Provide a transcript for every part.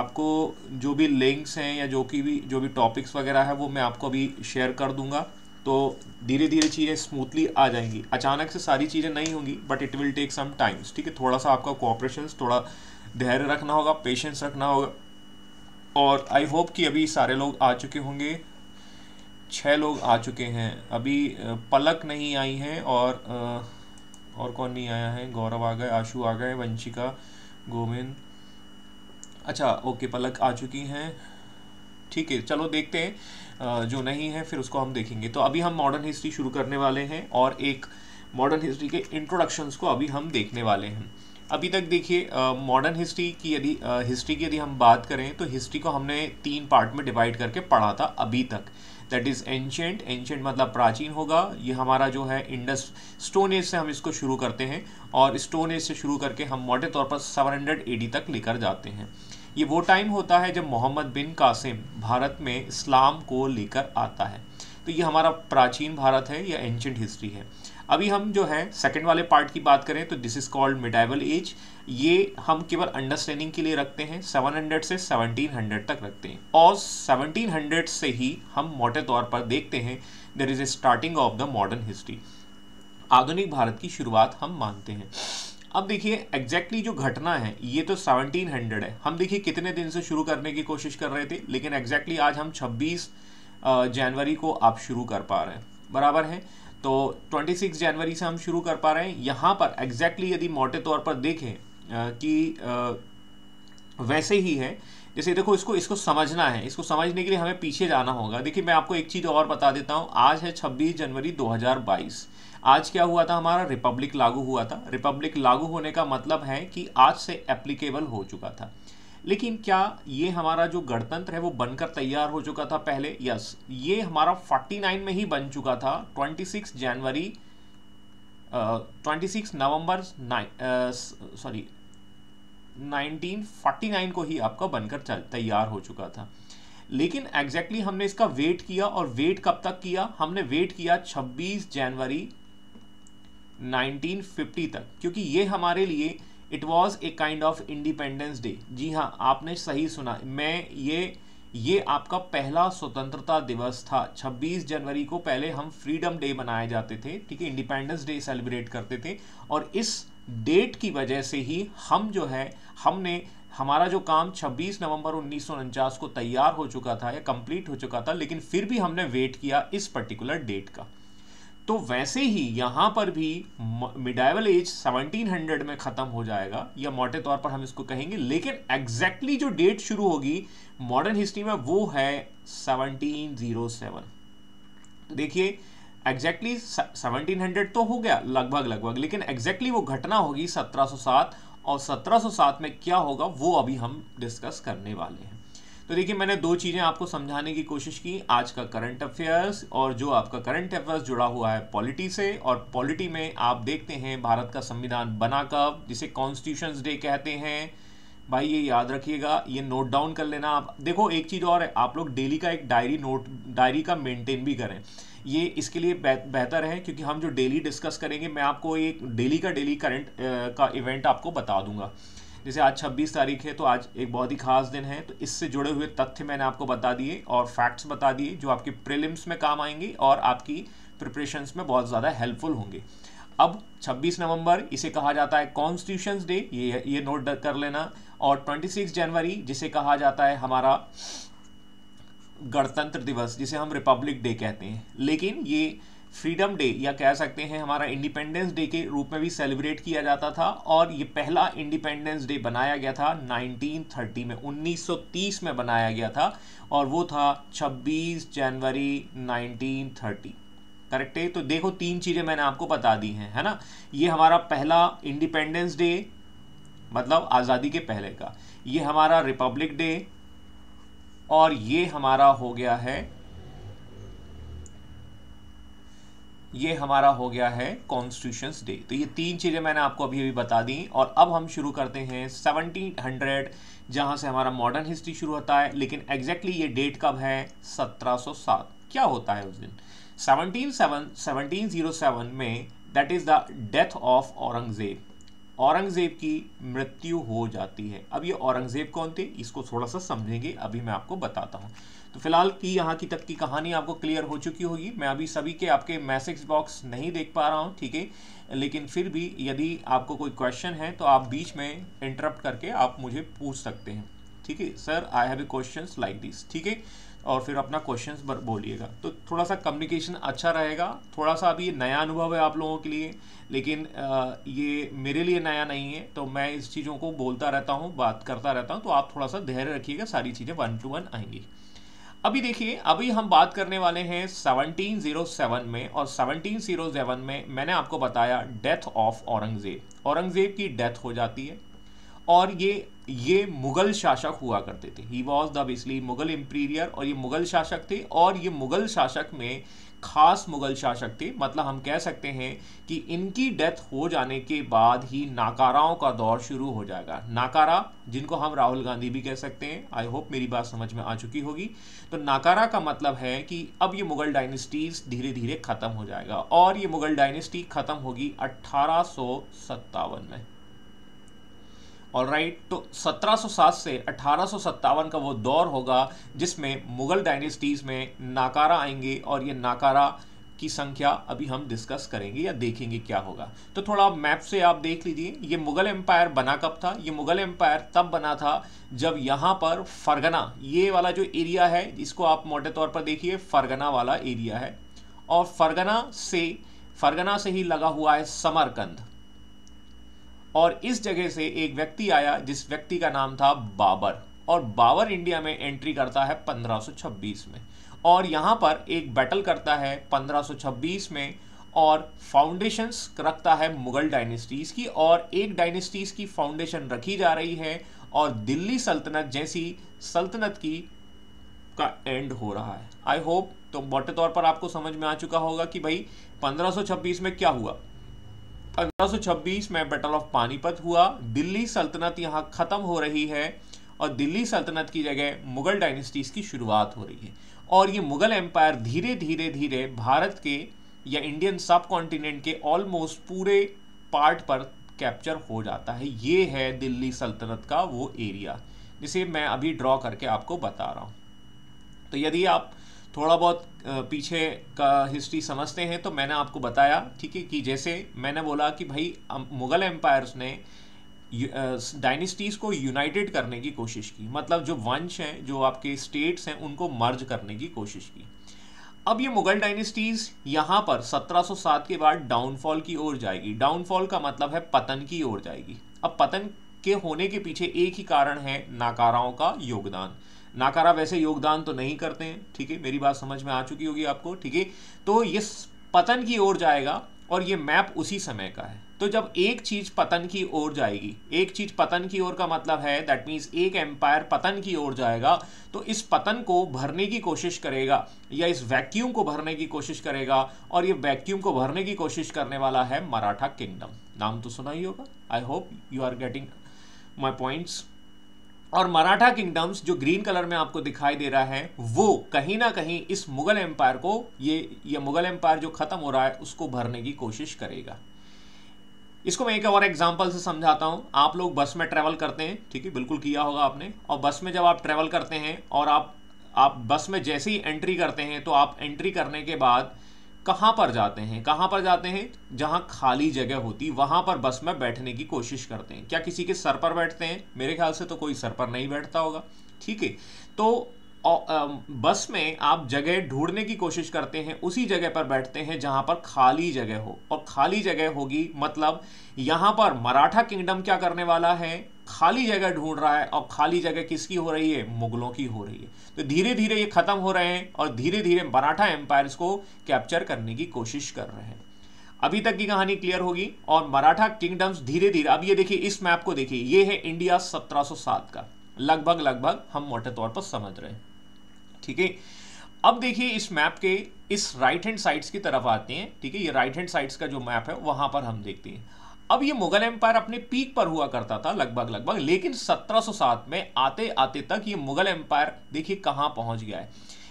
आपको जो भी लिंक्स हैं या जो कि भी जो भी टॉपिक्स वगैरह है वो मैं आपको अभी शेयर कर दूंगा तो धीरे धीरे चीज़ें स्मूथली आ जाएंगी अचानक से सारी चीज़ें नहीं होंगी but it will take some times ठीक है थोड़ा सा आपका कोऑपरेशन थोड़ा धैर्य रखना होगा पेशेंस रखना होगा और आई होप कि अभी सारे लोग आ चुके होंगे छः लोग आ चुके हैं अभी पलक नहीं आई हैं और और कौन नहीं आया है गौरव आ गए आशु आ गए वंशिका गोविंद अच्छा ओके पलक आ चुकी हैं ठीक है चलो देखते हैं जो नहीं है फिर उसको हम देखेंगे तो अभी हम मॉडर्न हिस्ट्री शुरू करने वाले हैं और एक मॉडर्न हिस्ट्री के इंट्रोडक्शंस को अभी हम देखने वाले हैं अभी तक देखिए मॉडर्न हिस्ट्री की यदि हिस्ट्री की यदि हम बात करें तो हिस्ट्री को हमने तीन पार्ट में डिवाइड करके पढ़ा था अभी तक दैट इज़ एंशेंट एंशेंट मतलब प्राचीन होगा ये हमारा जो है इंडस स्टोन एज से हम इसको शुरू करते हैं और स्टोन एज से शुरू करके हम मोटे तौर पर सेवन हंड्रेड तक लेकर जाते हैं ये वो टाइम होता है जब मोहम्मद बिन कासिम भारत में इस्लाम को लेकर आता है तो ये हमारा प्राचीन भारत है या एंशंट हिस्ट्री है अभी हम जो है सेकंड वाले पार्ट की बात करें तो this is called medieval age ये हम केवल अंडरस्टैंडिंग के लिए रखते हैं 700 से 1700 तक रखते हैं और 1700 से ही हम मोटे तौर पर देखते हैं there is a starting of the modern history आधुनिक भारत की शुरुआत हम मानते हैं अब देखिए एग्जैक्टली जो घटना है ये तो 1700 है हम देखिए कितने दिन से शुरू करने की कोशिश कर रहे थे लेकिन एग्जैक्टली आज हम 26 जनवरी को आप शुरू कर पा रहे हैं बराबर है तो 26 जनवरी से हम शुरू कर पा रहे हैं यहाँ पर एग्जैक्टली exactly यदि मोटे तौर पर देखें कि वैसे ही है जैसे देखो इसको इसको समझना है इसको समझने के लिए हमें पीछे जाना होगा देखिए मैं आपको एक चीज़ और बता देता हूँ आज है 26 जनवरी 2022 आज क्या हुआ था हमारा रिपब्लिक लागू हुआ था रिपब्लिक लागू होने का मतलब है कि आज से एप्लीकेबल हो चुका था लेकिन क्या ये हमारा जो गणतंत्र है वो बनकर तैयार हो चुका था पहले यस ये हमारा 49 में ही बन चुका था 26 जनवरी ट्वेंटी सिक्स नवंबर सॉरी 1949 को ही आपका बनकर तैयार हो चुका था लेकिन एग्जैक्टली exactly हमने इसका वेट किया और वेट कब तक किया हमने वेट किया 26 जनवरी 1950 तक क्योंकि ये हमारे लिए it was a kind of independence day जी हाँ आपने सही सुना मैं ये ये आपका पहला स्वतंत्रता दिवस था 26 जनवरी को पहले हम फ्रीडम डे मनाए जाते थे ठीक है इंडिपेंडेंस डे सेलिब्रेट करते थे और इस डेट की वजह से ही हम जो है हमने हमारा जो काम 26 नवंबर उन्नीस को तैयार हो चुका था या कंप्लीट हो चुका था लेकिन फिर भी हमने वेट किया इस पर्टिकुलर डेट का तो वैसे ही यहाँ पर भी मिडाइवल एज 1700 में ख़त्म हो जाएगा या मोटे तौर पर हम इसको कहेंगे लेकिन एग्जैक्टली exactly जो डेट शुरू होगी मॉडर्न हिस्ट्री में वो है 1707 तो देखिए एग्जैक्टली सेवनटीन हंड्रेड तो हो गया लगभग लगभग लेकिन एग्जैक्टली exactly वो घटना होगी 1707 और 1707 में क्या होगा वो अभी हम डिस्कस करने वाले हैं तो देखिए मैंने दो चीज़ें आपको समझाने की कोशिश की आज का करंट अफेयर्स और जो आपका करंट अफेयर्स जुड़ा हुआ है पॉलिटी से और पॉलिटी में आप देखते हैं भारत का संविधान बना कब जिसे कॉन्स्टिट्यूशन डे कहते हैं भाई ये याद रखिएगा ये नोट डाउन कर लेना आप देखो एक चीज़ और है आप लोग डेली का एक डायरी नोट डायरी का मेंटेन भी करें ये इसके लिए बेहतर है क्योंकि हम जो डेली डिस्कस करेंगे मैं आपको एक डेली का डेली करंट का इवेंट आपको बता दूंगा जैसे आज 26 तारीख है तो आज एक बहुत ही खास दिन है तो इससे जुड़े हुए तथ्य मैंने आपको बता दिए और फैक्ट्स बता दिए जो आपके प्रिलिम्स में काम आएंगे और आपकी प्रिपरेशंस में बहुत ज़्यादा हेल्पफुल होंगे अब 26 नवंबर इसे कहा जाता है कॉन्स्टिट्यूशन डे ये ये नोट कर लेना और 26 जनवरी जिसे कहा जाता है हमारा गणतंत्र दिवस जिसे हम रिपब्लिक डे कहते हैं लेकिन ये फ्रीडम डे या कह सकते हैं हमारा इंडिपेंडेंस डे के रूप में भी सेलिब्रेट किया जाता था और ये पहला इंडिपेंडेंस डे बनाया गया था 1930 में 1930 में बनाया गया था और वो था 26 जनवरी 1930 करेक्ट है तो देखो तीन चीज़ें मैंने आपको बता दी हैं है ना ये हमारा पहला इंडिपेंडेंस डे मतलब आज़ादी के पहले का ये हमारा रिपब्लिक डे और ये हमारा हो गया है ये हमारा हो गया है कॉन्स्टिट्यूशन डे तो ये तीन चीज़ें मैंने आपको अभी अभी बता दी और अब हम शुरू करते हैं सेवनटीन हंड्रेड जहाँ से हमारा मॉडर्न हिस्ट्री शुरू होता है लेकिन एग्जैक्टली exactly ये डेट कब है 1707 क्या होता है उस दिन 1707 1707 में that is the death of Aurangzeb Aurangzeb की मृत्यु हो जाती है अब ये औरंगज़ेब कौन थे इसको थोड़ा सा समझेंगे अभी मैं आपको बताता हूँ तो फिलहाल की यहाँ की तक की कहानी आपको क्लियर हो चुकी होगी मैं अभी सभी के आपके मैसेज बॉक्स नहीं देख पा रहा हूँ ठीक है लेकिन फिर भी यदि आपको कोई क्वेश्चन है तो आप बीच में इंटरप्ट करके आप मुझे पूछ सकते हैं ठीक है sir I have a question like this ठीक है और फिर अपना क्वेश्चंस बोलिएगा तो थोड़ा सा कम्युनिकेशन अच्छा रहेगा थोड़ा सा अभी नया अनुभव है आप लोगों के लिए लेकिन ये मेरे लिए नया नहीं है तो मैं इस चीज़ों को बोलता रहता हूँ बात करता रहता हूँ तो आप थोड़ा सा धैर्य रखिएगा सारी चीज़ें वन टू वन आएंगी अभी देखिए अभी हम बात करने वाले हैं 1707 में और 1707 में मैंने आपको बताया डेथ ऑफ औरंगज़ेब औरंगज़ेब की डेथ हो जाती है और ये ये मुगल शासक हुआ करते थे he was the basically Mughal emperor और ये मुगल शासक थे और ये मुगल शासक में खास मुगल शासक थे मतलब हम कह सकते हैं कि इनकी डेथ हो जाने के बाद ही नाकाराओं का दौर शुरू हो जाएगा नाकारा जिनको हम राहुल गांधी भी कह सकते हैं आई होप मेरी बात समझ में आ चुकी होगी तो नाकारा का मतलब है कि अब ये मुगल डायनेस्टीज धीरे धीरे ख़त्म हो जाएगा और ये मुगल डायनेस्टी ख़त्म होगी अट्ठारह में और राइट तो 1707 से अठारह का वो दौर होगा जिसमें मुगल डायनेस्टीज़ में नाकारा आएंगे और ये नाकारा की संख्या अभी हम डिस्कस करेंगे या देखेंगे क्या होगा तो थोड़ा मैप से आप देख लीजिए ये मुगल एम्पायर बना कब था ये मुगल एम्पायर तब बना था जब यहाँ पर फरगना ये वाला जो एरिया है इसको आप मोटे तौर पर देखिए फरगना वाला एरिया है और फरगना से फरगना से ही लगा हुआ है समरकंद और इस जगह से एक व्यक्ति आया जिस व्यक्ति का नाम था बाबर और बाबर इंडिया में एंट्री करता है 1526 में और यहाँ पर एक बैटल करता है 1526 में और फाउंडेशंस रखता है मुगल डायनेस्टीज़ की और एक डायनेस्टीज़ की फाउंडेशन रखी जा रही है और दिल्ली सल्तनत जैसी सल्तनत की का एंड हो रहा है आई होप तो मोटे तौर पर आपको समझ में आ चुका होगा कि भाई 1526 में क्या हुआ 1526 में बैटल ऑफ पानीपत हुआ दिल्ली सल्तनत यहाँ ख़त्म हो रही है और दिल्ली सल्तनत की जगह मुग़ल डायनेस्टीज़ की शुरुआत हो रही है और ये मुग़ल एम्पायर धीरे धीरे धीरे भारत के या इंडियन सब कॉन्टिनेंट के ऑलमोस्ट पूरे पार्ट पर कैप्चर हो जाता है ये है दिल्ली सल्तनत का वो एरिया जिसे मैं अभी ड्रॉ करके आपको बता रहा हूँ तो यदि आप थोड़ा बहुत पीछे का हिस्ट्री समझते हैं तो मैंने आपको बताया ठीक है कि जैसे मैंने बोला कि भाई मुग़ल एम्पायर्स ने डायनेस्टीज़ को यूनाइटेड करने की कोशिश की मतलब जो वंश हैं जो आपके स्टेट्स हैं उनको मर्ज करने की कोशिश की अब ये मुगल डायनेस्टीज़ यहाँ पर 1707 के बाद डाउनफॉल की ओर जाएगी डाउनफॉल का मतलब है पतन की ओर जाएगी अब पतन के होने के पीछे एक ही कारण है नाकाराओं का योगदान नाकारा वैसे योगदान तो नहीं करते हैं ठीक है मेरी बात समझ में आ चुकी होगी आपको ठीक है तो ये पतन की ओर जाएगा और ये मैप उसी समय का है तो जब एक चीज पतन की ओर जाएगी एक चीज पतन की ओर का मतलब है दैट मीन्स एक एम्पायर पतन की ओर जाएगा तो इस पतन को भरने की कोशिश करेगा या इस वैक्यूम को भरने की कोशिश करेगा और ये वैक्यूम को भरने की कोशिश करने वाला है मराठा किंगडम नाम तो सुना ही होगा I hope you are getting my points और मराठा किंगडम्स जो ग्रीन कलर में आपको दिखाई दे रहा है वो कहीं ना कहीं इस मुगल एम्पायर को ये ये मुगल एम्पायर जो खत्म हो रहा है उसको भरने की कोशिश करेगा इसको मैं एक और एग्जांपल से समझाता हूँ आप लोग बस में ट्रैवल करते हैं ठीक है बिल्कुल किया होगा आपने और बस में जब आप ट्रैवल करते हैं और आप आप बस में जैसे ही एंट्री करते हैं तो आप एंट्री करने के बाद कहाँ पर जाते हैं कहाँ पर जाते हैं जहाँ खाली जगह होती वहाँ पर बस में बैठने की कोशिश करते हैं क्या किसी के सर पर बैठते हैं मेरे ख्याल से तो कोई सर पर नहीं बैठता होगा ठीक है तो बस में आप जगह ढूंढने की कोशिश करते हैं उसी जगह पर बैठते हैं जहाँ पर खाली जगह हो और खाली जगह होगी मतलब यहाँ पर मराठा किंगडम क्या करने वाला है खाली जगह ढूंढ रहा है और खाली जगह किसकी हो रही है मुगलों की हो रही है तो धीरे धीरे ये खत्म हो रहे हैं और धीरे धीरे मराठा एम्पायर को कैप्चर करने की कोशिश कर रहे हैं अभी तक की कहानी क्लियर होगी और मराठा किंगडम्स धीरे धीरे अब ये देखिए इस मैप को देखिए ये है इंडिया 1707 का लगभग लगभग हम मोटे तौर पर समझ रहे हैं ठीक है अब देखिए इस मैप के इस राइट हैंड साइड्स की तरफ आते हैं ठीक है ये राइट हैंड साइड्स का जो मैप है वहां पर हम देखते हैं अब ये मुगल एम्पायर अपने पीक पर हुआ करता था लगभग लगभग लेकिन 1707 में आते आते तक ये मुगल एम्पायर देखिए कहाँ पहुँच गया है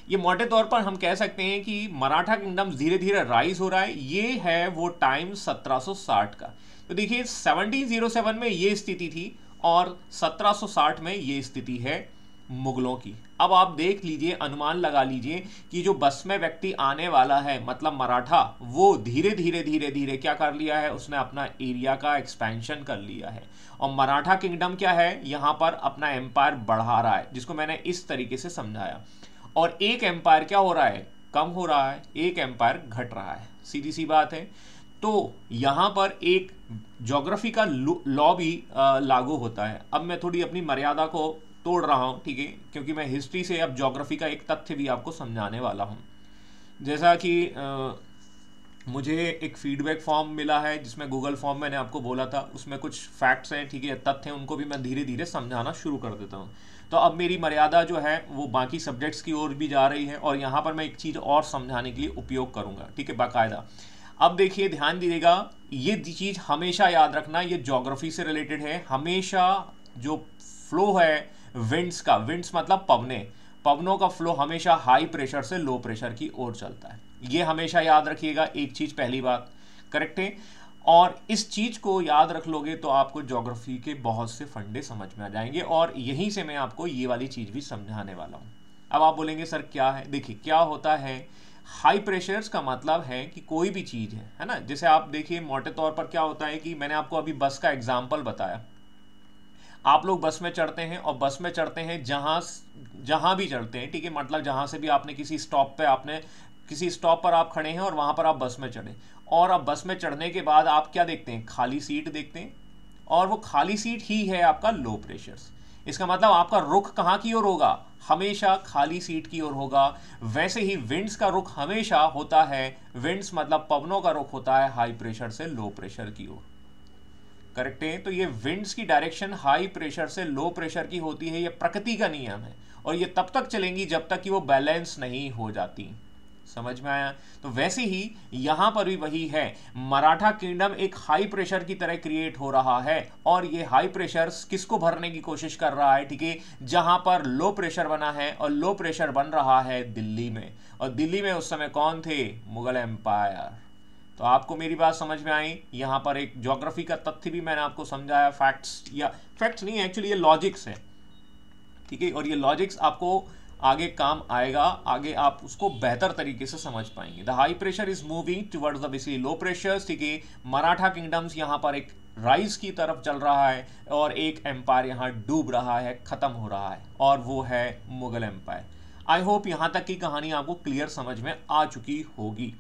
ये मोटे तौर पर हम कह सकते हैं कि मराठा किंगडम धीरे धीरे राइज हो रहा है ये है वो टाइम 1760 का तो देखिए 1707 में ये स्थिति थी और 1760 में ये स्थिति है मुगलों की अब आप देख लीजिए अनुमान लगा लीजिए कि जो बस में व्यक्ति आने वाला है मतलब मराठा वो धीरे धीरे धीरे धीरे क्या कर लिया है उसने अपना एरिया का एक्सपेंशन कर लिया है और मराठा किंगडम क्या है यहाँ पर अपना एम्पायर बढ़ा रहा है जिसको मैंने इस तरीके से समझाया और एक एम्पायर क्या हो रहा है कम हो रहा है एक एम्पायर घट रहा है सीधी सी बात है तो यहाँ पर एक जोग्राफी का लॉ भी लागू होता है अब मैं थोड़ी अपनी मर्यादा को तोड़ रहा हूँ ठीक है क्योंकि मैं हिस्ट्री से अब ज्योग्राफी का एक तथ्य भी आपको समझाने वाला हूँ जैसा कि आ, मुझे एक फीडबैक फॉर्म मिला है जिसमें गूगल फॉर्म मैंने आपको बोला था उसमें कुछ फैक्ट्स हैं ठीक है तथ्य उनको भी मैं धीरे धीरे समझाना शुरू कर देता हूँ तो अब मेरी मर्यादा जो है वो बाकी सब्जेक्ट्स की ओर भी जा रही है और यहाँ पर मैं एक चीज़ और समझाने के लिए उपयोग करूँगा ठीक है बाकायदा अब देखिए ध्यान दीजिएगा ये चीज़ हमेशा याद रखना ये जोग्राफी से रिलेटेड है हमेशा जो फ्लो है विंड्स का विंड्स मतलब पवने पवनों का फ्लो हमेशा हाई प्रेशर से लो प्रेशर की ओर चलता है ये हमेशा याद रखिएगा एक चीज़ पहली बात करेक्ट है और इस चीज़ को याद रख लोगे तो आपको जोग्राफी के बहुत से फंडे समझ में आ जाएंगे और यहीं से मैं आपको ये वाली चीज़ भी समझाने वाला हूँ अब आप बोलेंगे सर क्या है देखिए क्या होता है हाई प्रेशर्स का मतलब है कि कोई भी चीज़ है है ना जैसे आप देखिए मोटे तौर पर क्या होता है कि मैंने आपको अभी बस का एग्जाम्पल बताया आप लोग बस में चढ़ते हैं और बस में चढ़ते हैं जहाँ जहाँ भी चढ़ते हैं ठीक है मतलब जहाँ से भी आपने किसी स्टॉप पे आपने किसी स्टॉप पर आप खड़े हैं और वहाँ पर आप बस में चढ़ें और आप बस में चढ़ने के बाद आप क्या देखते हैं खाली सीट देखते हैं और वो खाली सीट ही है आपका लो प्रेशर्स इसका मतलब आपका रुख कहाँ की ओर होगा हमेशा खाली सीट की ओर होगा वैसे ही विंड्स का रुख हमेशा होता है विंड्स मतलब पवनों का रुख होता है हाई प्रेशर से लो प्रेशर की ओर करेक्ट है तो ये विंड्स की डायरेक्शन हाई प्रेशर से लो प्रेशर की होती है ये प्रकृति का नियम है और ये तब तक चलेंगी जब तक कि वो बैलेंस नहीं हो जाती समझ में आया तो वैसे ही यहां पर भी वही है मराठा किंगडम एक हाई प्रेशर की तरह क्रिएट हो रहा है और ये हाई प्रेशर किसको भरने की कोशिश कर रहा है ठीक है जहां पर लो प्रेशर बना है और लो प्रेशर बन रहा है दिल्ली में और दिल्ली में उस समय कौन थे मुगल एम्पायर तो आपको मेरी बात समझ में आई यहाँ पर एक जोग्राफी का तथ्य भी मैंने आपको समझाया फैक्ट्स या फैक्ट्स नहीं एक्चुअली ये लॉजिक्स है ठीक है और ये लॉजिक्स आपको आगे काम आएगा आगे आप उसको बेहतर तरीके से समझ पाएंगे the high pressure is moving towards the basically low pressure ठीक है मराठा किंगडम्स यहाँ पर एक राइज की तरफ चल रहा है और एक एम्पायर यहाँ डूब रहा है ख़त्म हो रहा है और वो है मुगल एम्पायर आई होप यहाँ तक की कहानी आपको क्लियर समझ में आ चुकी होगी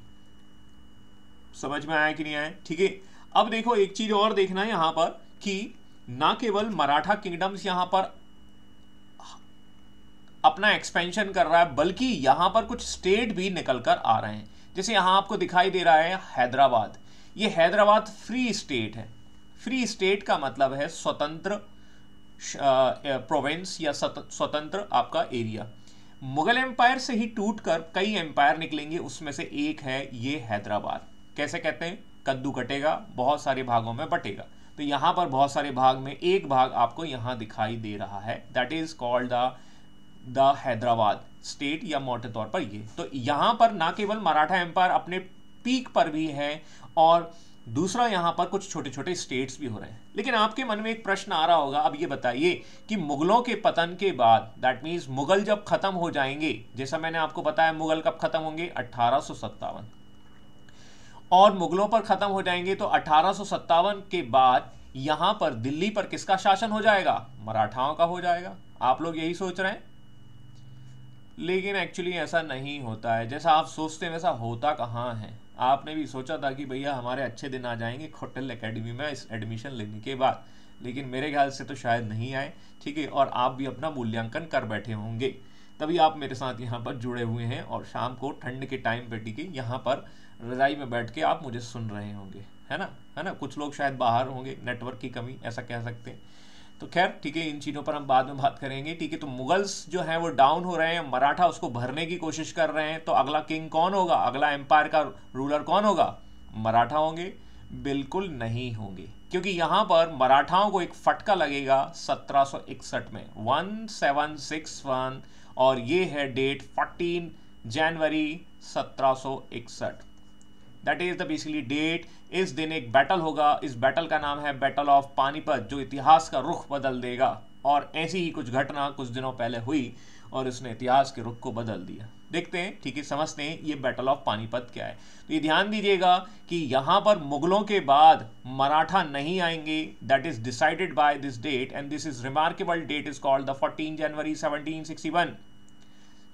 समझ में आया कि नहीं आया ठीक है अब देखो एक चीज और देखना है यहां पर कि ना केवल मराठा किंगडम्स यहां पर अपना एक्सपेंशन कर रहा है बल्कि यहां पर कुछ स्टेट भी निकल कर आ रहे हैं जैसे यहां आपको दिखाई दे रहा है हैदराबाद ये हैदराबाद फ्री स्टेट है फ्री स्टेट का मतलब है स्वतंत्र प्रोविंस या स्वतंत्र आपका एरिया मुगल एम्पायर से ही टूटकर कई एम्पायर निकलेंगे उसमें से एक है ये हैदराबाद कैसे कहते हैं कद्दू कटेगा बहुत सारे भागों में बटेगा तो यहाँ पर बहुत सारे भाग में एक भाग आपको यहाँ दिखाई दे रहा है that is called the Hyderabad state या मोटे तौर पर ये तो यहाँ पर ना केवल मराठा एम्पायर अपने पीक पर भी है और दूसरा यहाँ पर कुछ छोटे छोटे स्टेट्स भी हो रहे हैं लेकिन आपके मन में एक प्रश्न आ रहा होगा अब ये बताइए कि मुगलों के पतन के बाद दैट मीन्स मुगल जब खत्म हो जाएंगे जैसा मैंने आपको बताया मुगल कब खत्म होंगे अट्ठारह और मुगलों पर खत्म हो जाएंगे तो अठारह के बाद यहां पर दिल्ली पर किसका शासन हो जाएगा मराठाओं का हो जाएगा आप लोग यही सोच रहे हैं लेकिन एक्चुअली ऐसा नहीं होता है जैसा आप सोचते हैं वैसा होता कहाँ है आपने भी सोचा था कि भैया हमारे अच्छे दिन आ जाएंगे खोटल एकेडमी में इस एडमिशन लेने के बाद लेकिन मेरे ख्याल से तो शायद नहीं आए ठीक है और आप भी अपना मूल्यांकन कर बैठे होंगे तभी आप मेरे साथ यहाँ पर जुड़े हुए हैं और शाम को ठंड के टाइम पे ठीक है यहाँ पर रज़ाई में बैठ के आप मुझे सुन रहे होंगे है ना है ना कुछ लोग शायद बाहर होंगे नेटवर्क की कमी ऐसा कह सकते हैं तो खैर ठीक है इन चीज़ों पर हम बाद में बात करेंगे ठीक है तो मुगल्स जो हैं वो डाउन हो रहे हैं मराठा उसको भरने की कोशिश कर रहे हैं तो अगला किंग कौन होगा अगला एम्पायर का रूलर कौन होगा मराठा होंगे बिल्कुल नहीं होंगे क्योंकि यहाँ पर मराठाओं को एक फटका लगेगा 1761 में 1761 और ये है date 14 January 1761 that is the basically date इस दिन एक बैटल होगा इस बैटल का नाम है बैटल ऑफ पानीपत जो इतिहास का रुख बदल देगा और ऐसी ही कुछ घटना कुछ दिनों पहले हुई और उसने इतिहास के रुख को बदल दिया देखते हैं ठीक है समझते हैं ये बैटल ऑफ पानीपत क्या है तो ये ध्यान दीजिएगा कि यहाँ पर मुगलों के बाद मराठा नहीं आएंगे that is decided by this date and this is remarkable date is called the fourteen January 1761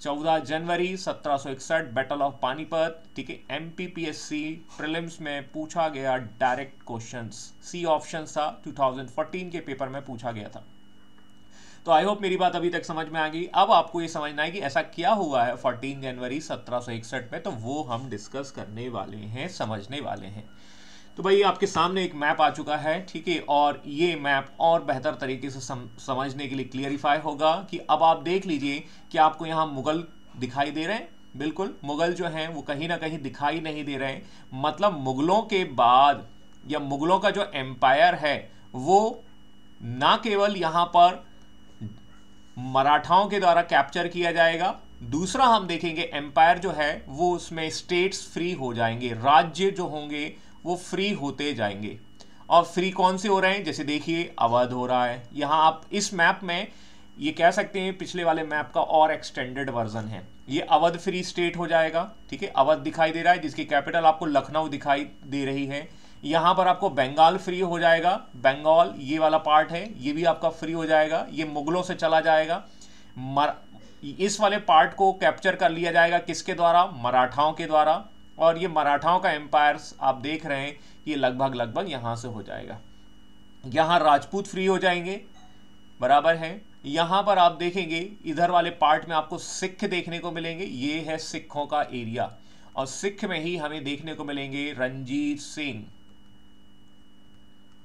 चौदह जनवरी 1761 बैटल ऑफ पानीपत ठीक है एम प्रीलिम्स में पूछा गया डायरेक्ट क्वेश्चंस सी ऑप्शन था 2014 के पेपर में पूछा गया था तो आई होप मेरी बात अभी तक समझ में आ गई अब आपको ये समझना है कि ऐसा क्या हुआ है 14 जनवरी 1761 में तो वो हम डिस्कस करने वाले हैं समझने वाले हैं तो भाई आपके सामने एक मैप आ चुका है ठीक है और ये मैप और बेहतर तरीके से सम, समझने के लिए क्लियरिफाई होगा कि अब आप देख लीजिए कि आपको यहाँ मुगल दिखाई दे रहे हैं बिल्कुल मुगल जो हैं वो कहीं ना कहीं दिखाई नहीं दे रहे हैं मतलब मुगलों के बाद या मुगलों का जो एम्पायर है वो ना केवल यहाँ पर मराठाओं के द्वारा कैप्चर किया जाएगा दूसरा हम देखेंगे एम्पायर जो है वो उसमें स्टेट्स फ्री हो जाएंगे राज्य जो होंगे वो फ्री होते जाएंगे और फ्री कौन से हो रहे हैं जैसे देखिए अवध हो रहा है यहाँ आप इस मैप में ये कह सकते हैं पिछले वाले मैप का और एक्सटेंडेड वर्जन है ये अवध फ्री स्टेट हो जाएगा ठीक है अवध दिखाई दे रहा है जिसकी कैपिटल आपको लखनऊ दिखाई दे रही है यहाँ पर आपको बंगाल फ्री हो जाएगा बंगाल ये वाला पार्ट है ये भी आपका फ्री हो जाएगा ये मुगलों से चला जाएगा मर इस वाले पार्ट को कैप्चर कर लिया जाएगा किसके द्वारा मराठाओं के द्वारा और ये मराठाओं का एम्पायर आप देख रहे हैं ये लगभग लगभग यहां से हो जाएगा यहां राजपूत फ्री हो जाएंगे बराबर है यहां पर आप देखेंगे इधर वाले पार्ट में आपको सिख देखने को मिलेंगे ये है सिखों का एरिया और सिख में ही हमें देखने को मिलेंगे रंजीत सिंह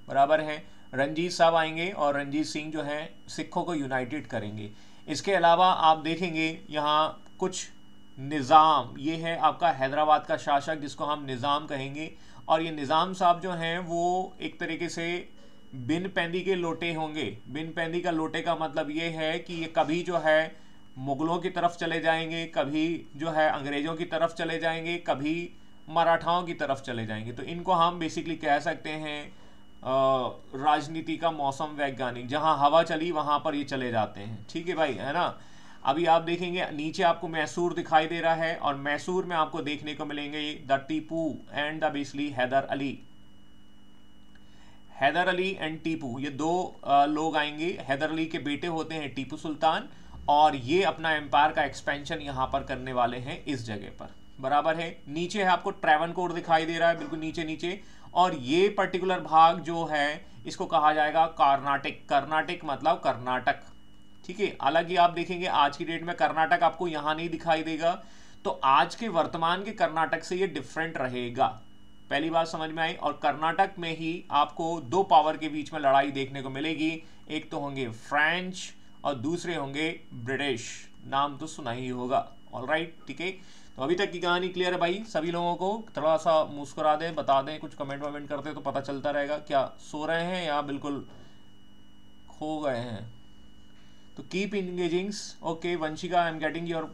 बराबर है रंजीत साहब आएंगे और रंजीत सिंह जो है सिखों को यूनाइटेड करेंगे इसके अलावा आप देखेंगे यहाँ कुछ निज़ाम ये है आपका हैदराबाद का शासक जिसको हम निज़ाम कहेंगे और ये निज़ाम साहब जो हैं वो एक तरीके से बिन पैंदी के लोटे होंगे बिन पैंदी का लोटे का मतलब ये है कि ये कभी जो है मुग़लों की तरफ चले जाएंगे कभी जो है अंग्रेज़ों की तरफ चले जाएंगे कभी मराठाओं की तरफ चले जाएंगे तो इनको हम बेसिकली कह सकते हैं राजनीति का मौसम वैज्ञानिक जहाँ हवा चली वहाँ पर ये चले जाते हैं ठीक है भाई है ना अभी आप देखेंगे नीचे आपको मैसूर दिखाई दे रहा है और मैसूर में आपको देखने को मिलेंगे the Tipu and the basically Haidar Ali Haidar Ali and Tipu ये दो लोग आएंगे हैदर अली के बेटे होते हैं टीपू सुल्तान और ये अपना एम्पायर का एक्सपेंशन यहाँ पर करने वाले हैं इस जगह पर बराबर है नीचे है आपको ट्रेवन कोड दिखाई दे रहा है बिल्कुल नीचे नीचे और ये पर्टिकुलर भाग जो है इसको कहा जाएगा कर्नाटक कर्नाटिक मतलब कर्नाटक ठीक है हालांकि आप देखेंगे आज की डेट में कर्नाटक आपको यहाँ नहीं दिखाई देगा तो आज के वर्तमान के कर्नाटक से ये डिफरेंट रहेगा पहली बात समझ में आई और कर्नाटक में ही आपको दो पावर के बीच में लड़ाई देखने को मिलेगी एक तो होंगे फ्रेंच और दूसरे होंगे ब्रिटिश नाम तो सुना ही होगा ऑल राइट ठीक है तो अभी तक की कहानी क्लियर है भाई सभी लोगों को थोड़ा सा मुस्कुरा दें बता दें कुछ कमेंट वमेंट करते तो पता चलता रहेगा क्या सो रहे हैं या बिल्कुल खो गए हैं तो keep engagings okay Vanshika I am getting your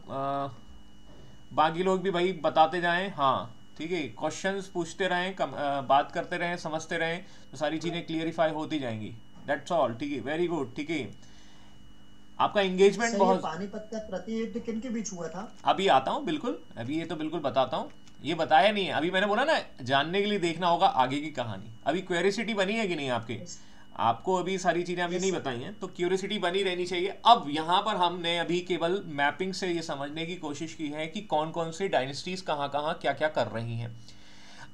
बाकी लोग भी भाई बताते जाएं हाँ ठीक है क्वेश्चंस पूछते रहें कम, आ, uh, बात करते रहें समझते रहें तो सारी चीज़ें क्लियरिफाई होती जाएंगी दैट्स ऑल ठीक है वेरी गुड ठीक है आपका एंगेजमेंट बहुत पानीपत का प्रतियुद्ध किन के बीच हुआ था अभी आता हूँ बिल्कुल अभी ये तो बिल्कुल बताता हूँ ये बताया नहीं है अभी मैंने बोला ना जानने के लिए देखना होगा आगे की कहानी अभी क्वेरिसिटी बनी है कि नहीं आपके आपको अभी सारी चीज़ें अभी नहीं बताई हैं तो क्यूरियसिटी बनी रहनी चाहिए अब यहाँ पर हमने अभी केवल मैपिंग से ये समझने की कोशिश की है कि कौन कौन से डायनेस्टीज़ कहाँ कहाँ क्या क्या कर रही हैं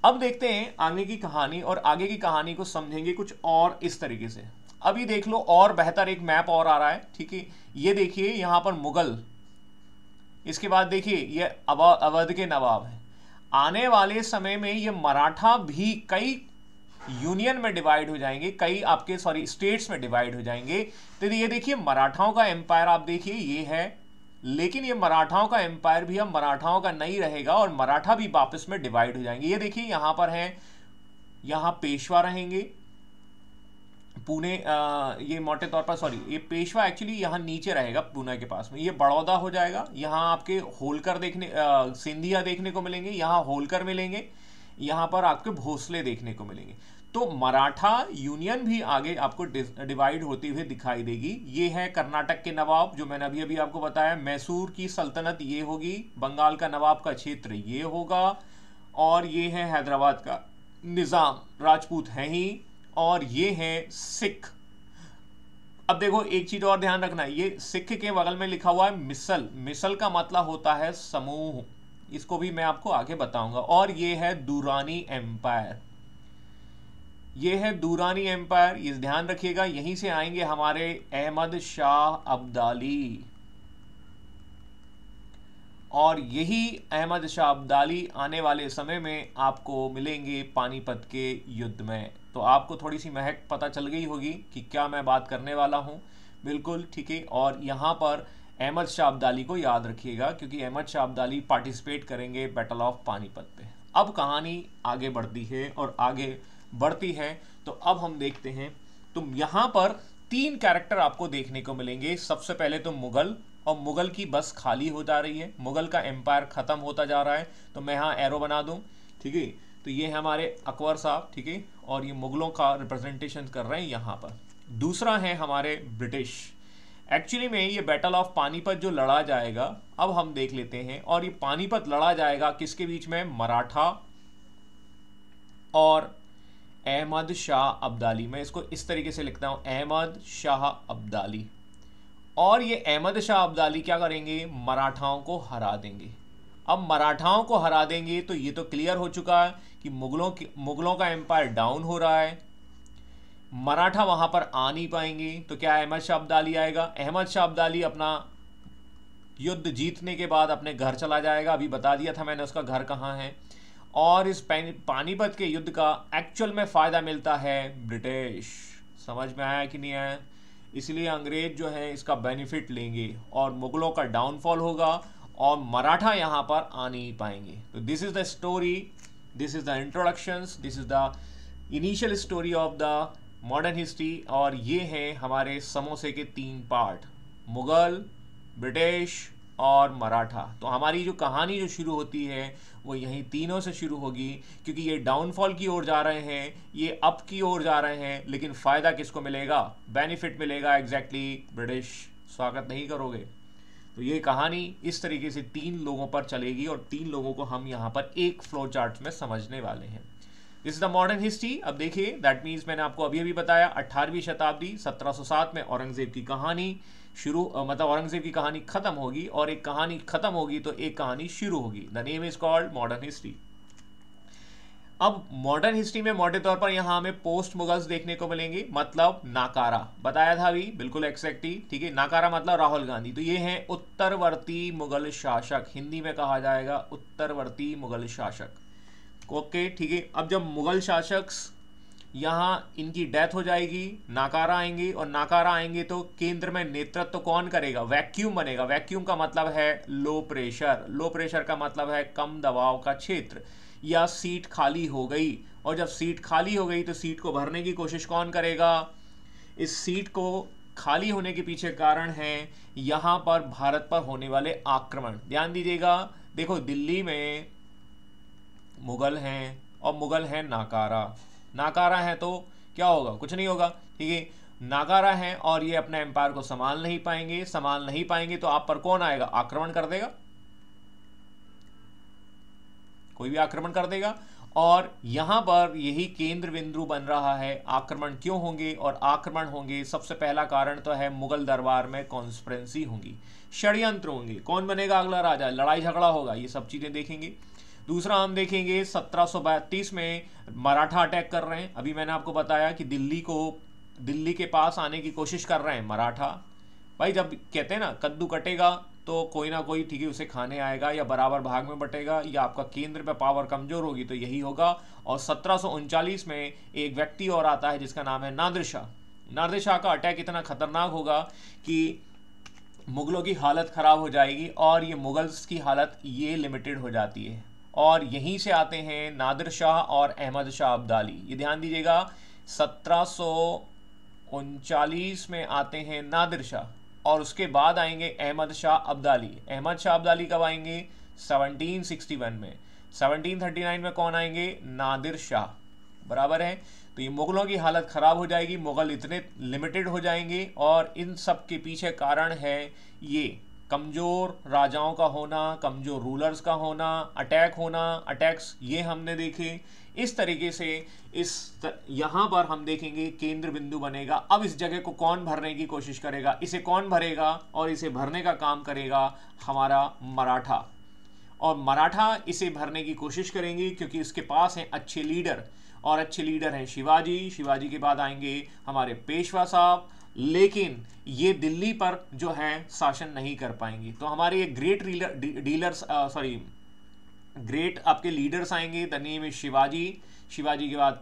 अब देखते हैं आगे की कहानी और आगे की कहानी को समझेंगे कुछ और इस तरीके से अभी देख लो और बेहतर एक मैप और आ रहा है ठीक है ये देखिए यहाँ पर मुगल इसके बाद देखिए ये अवध के नवाब हैं आने वाले समय में ये मराठा भी कई यूनियन में डिवाइड हो जाएंगे कई आपके सॉरी स्टेट्स में डिवाइड हो जाएंगे तो ये देखिए मराठाओं का एम्पायर आप देखिए ये है लेकिन ये मराठाओं का एम्पायर भी अब मराठाओं का नहीं रहेगा और मराठा भी वापस में डिवाइड हो जाएंगे ये देखिए यहां पर है यहां पेशवा रहेंगे पुणे ये मोटे तौर पर सॉरी ये पेशवा एक्चुअली यहाँ नीचे रहेगा पुणे के पास में ये बड़ौदा हो जाएगा यहाँ आपके होलकर देखने आ, सिंधिया देखने को मिलेंगे यहाँ होलकर मिलेंगे यहां पर आपके भोसले देखने को मिलेंगे तो मराठा यूनियन भी आगे आपको डिवाइड होती हुई दिखाई देगी ये है कर्नाटक के नवाब जो मैंने अभी अभी आपको बताया मैसूर की सल्तनत ये होगी बंगाल का नवाब का क्षेत्र ये होगा और ये है, हैदराबाद का निज़ाम राजपूत है ही और ये है सिख अब देखो एक चीज़ और ध्यान रखना ये सिख के बगल में लिखा हुआ है मिसल मिसल का मतलब होता है समूह इसको भी मैं आपको आगे बताऊंगा और ये है दूरानी एम्पायर ये है दूरानी एम्पायर ये ध्यान रखिएगा यहीं से आएंगे हमारे अहमद शाह अब्दाली और यही अहमद शाह अब्दाली आने वाले समय में आपको मिलेंगे पानीपत के युद्ध में तो आपको थोड़ी सी महक पता चल गई होगी कि क्या मैं बात करने वाला हूँ बिल्कुल ठीक है और यहाँ पर अहमद शाह अब्दाली को याद रखिएगा क्योंकि अहमद शाह अब्दाली पार्टिसिपेट करेंगे बैटल ऑफ पानीपत पे अब कहानी आगे बढ़ती है और आगे बढ़ती है तो अब हम देखते हैं तो यहाँ पर तीन कैरेक्टर आपको देखने को मिलेंगे सबसे पहले तो मुगल और मुगल की बस खाली हो जा रही है मुगल का एम्पायर ख़त्म होता जा रहा है तो मैं यहाँ एरो बना दूँ ठीक है तो ये हमारे अकबर साहब ठीक है और ये मुगलों का रिप्रेजेंटेशन कर रहे हैं यहाँ पर दूसरा है हमारे ब्रिटिश एक्चुअली में ये बैटल ऑफ पानीपत जो लड़ा जाएगा अब हम देख लेते हैं और ये पानीपत लड़ा जाएगा किसके बीच में मराठा और अहमद शाह अब्दाली मैं इसको इस तरीके से लिखता हूँ अहमद शाह अब्दाली और ये अहमद शाह अब्दाली क्या करेंगे मराठाओं को हरा देंगे अब मराठाओं को हरा देंगे तो ये तो क्लियर हो चुका है कि मुगलों की मुगलों का एम्पायर डाउन हो रहा है मराठा वहां पर आ नहीं पाएंगे तो क्या अहमद शाह अब्दाली आएगा अहमद शाह अब्दाली अपना युद्ध जीतने के बाद अपने घर चला जाएगा अभी बता दिया था मैंने उसका घर कहाँ है और इस पानीपत के युद्ध का एक्चुअल में फ़ायदा मिलता है ब्रिटिश समझ में आया कि नहीं आया इसलिए अंग्रेज जो है इसका बेनिफिट लेंगे और मुगलों का डाउनफॉल होगा और मराठा यहाँ पर आ नहीं पाएंगे तो this is the story this is the introductions this is the initial story of the modern history और ये हैं हमारे समोसे के तीन पार्ट मुग़ल ब्रिटिश और मराठा तो हमारी जो कहानी जो शुरू होती है वो यहीं तीनों से शुरू होगी क्योंकि ये डाउनफॉल की ओर जा रहे हैं ये अप की ओर जा रहे हैं लेकिन फ़ायदा किसको मिलेगा बेनिफिट मिलेगा एग्जैक्टली exactly, ब्रिटिश स्वागत नहीं करोगे तो ये कहानी इस तरीके से तीन लोगों पर चलेगी और तीन लोगों को हम यहाँ पर एक फ्लो चार्ट में समझने वाले हैं this is the modern history अब देखिए दैट मीन्स मैंने आपको अभी अभी बताया अट्ठारहवीं शताब्दी 1707 में औरंगजेब की कहानी शुरू मतलब औरंगजेब की कहानी खत्म होगी और एक कहानी खत्म होगी तो एक कहानी शुरू होगी the name is called modern history अब मॉडर्न हिस्ट्री में मोटे तौर पर यहां हमें पोस्ट मुगल्स देखने को मिलेंगे मतलब नाकारा बताया था अभी बिल्कुल एक्सैक्टली ठीक है नाकारा मतलब राहुल गांधी तो ये हैं उत्तरवर्ती मुगल शासक हिंदी में कहा जाएगा उत्तरवर्ती मुगल शासक ओके ठीक है अब जब मुग़ल शासक यहाँ इनकी डेथ हो जाएगी नाकारा आएंगी और नाकारा आएंगे तो केंद्र में नेतृत्व तो कौन करेगा वैक्यूम बनेगा वैक्यूम का मतलब है लो प्रेशर लो प्रेशर का मतलब है कम दबाव का क्षेत्र या सीट खाली हो गई और जब सीट खाली हो गई तो सीट को भरने की कोशिश कौन करेगा इस सीट को खाली होने के पीछे कारण है यहाँ पर भारत पर होने वाले आक्रमण ध्यान दीजिएगा देखो दिल्ली में मुग़ल हैं और मुग़ल हैं नाकारा नाकारा हैं तो क्या होगा कुछ नहीं होगा ठीक है नाकारा हैं और ये अपने एम्पायर को संभाल नहीं पाएंगे संभाल नहीं पाएंगे तो आप पर कौन आएगा आक्रमण कर देगा कोई भी आक्रमण कर देगा और यहां पर यही केंद्र बिंदु बन रहा है आक्रमण क्यों होंगे और आक्रमण होंगे सबसे पहला कारण तो है मुगल दरबार में कॉन्स्परेंसी होंगी षड्यंत्र होंगे कौन बनेगा अगला राजा लड़ाई झगड़ा होगा ये सब चीज़ें देखेंगे दूसरा हम देखेंगे सत्रह में मराठा अटैक कर रहे हैं अभी मैंने आपको बताया कि दिल्ली को दिल्ली के पास आने की कोशिश कर रहे हैं मराठा भाई जब कहते हैं ना कद्दू कटेगा तो कोई ना कोई ठीक है उसे खाने आएगा या बराबर भाग में बटेगा या आपका केंद्र पे पावर कमजोर होगी तो यही होगा और सत्रह में एक व्यक्ति और आता है जिसका नाम है नादिर शाह नादिर शाह का अटैक इतना खतरनाक होगा कि मुगलों की हालत ख़राब हो जाएगी और ये मुगल्स की हालत ये लिमिटेड हो जाती है और यहीं से आते हैं नादिर शाह और अहमद शाह अब्दाली ये ध्यान दीजिएगा सत्रह में आते हैं नादिर शाह और उसके बाद आएंगे अहमद शाह अब्दाली अहमद शाह अब्दाली कब आएंगे 1761 में 1739 में कौन आएंगे नादिर शाह बराबर है तो ये मुग़लों की हालत ख़राब हो जाएगी मुग़ल इतने लिमिटेड हो जाएंगे और इन सब के पीछे कारण है ये कमज़ोर राजाओं का होना कमज़ोर रूलर्स का होना अटैक होना अटैक्स ये हमने देखे इस तरीके से इस तर, यहाँ पर हम देखेंगे केंद्र बिंदु बनेगा अब इस जगह को कौन भरने की कोशिश करेगा इसे कौन भरेगा और इसे भरने का काम करेगा हमारा मराठा और मराठा इसे भरने की कोशिश करेंगे क्योंकि उसके पास हैं अच्छे लीडर और अच्छे लीडर हैं शिवाजी शिवाजी के बाद आएंगे हमारे पेशवा साहब लेकिन ये दिल्ली पर जो है शासन नहीं कर पाएंगी तो हमारे ये great reeler dealers sorry great आपके लीडर्स आएंगे the name is Shivaji Shivaji के बाद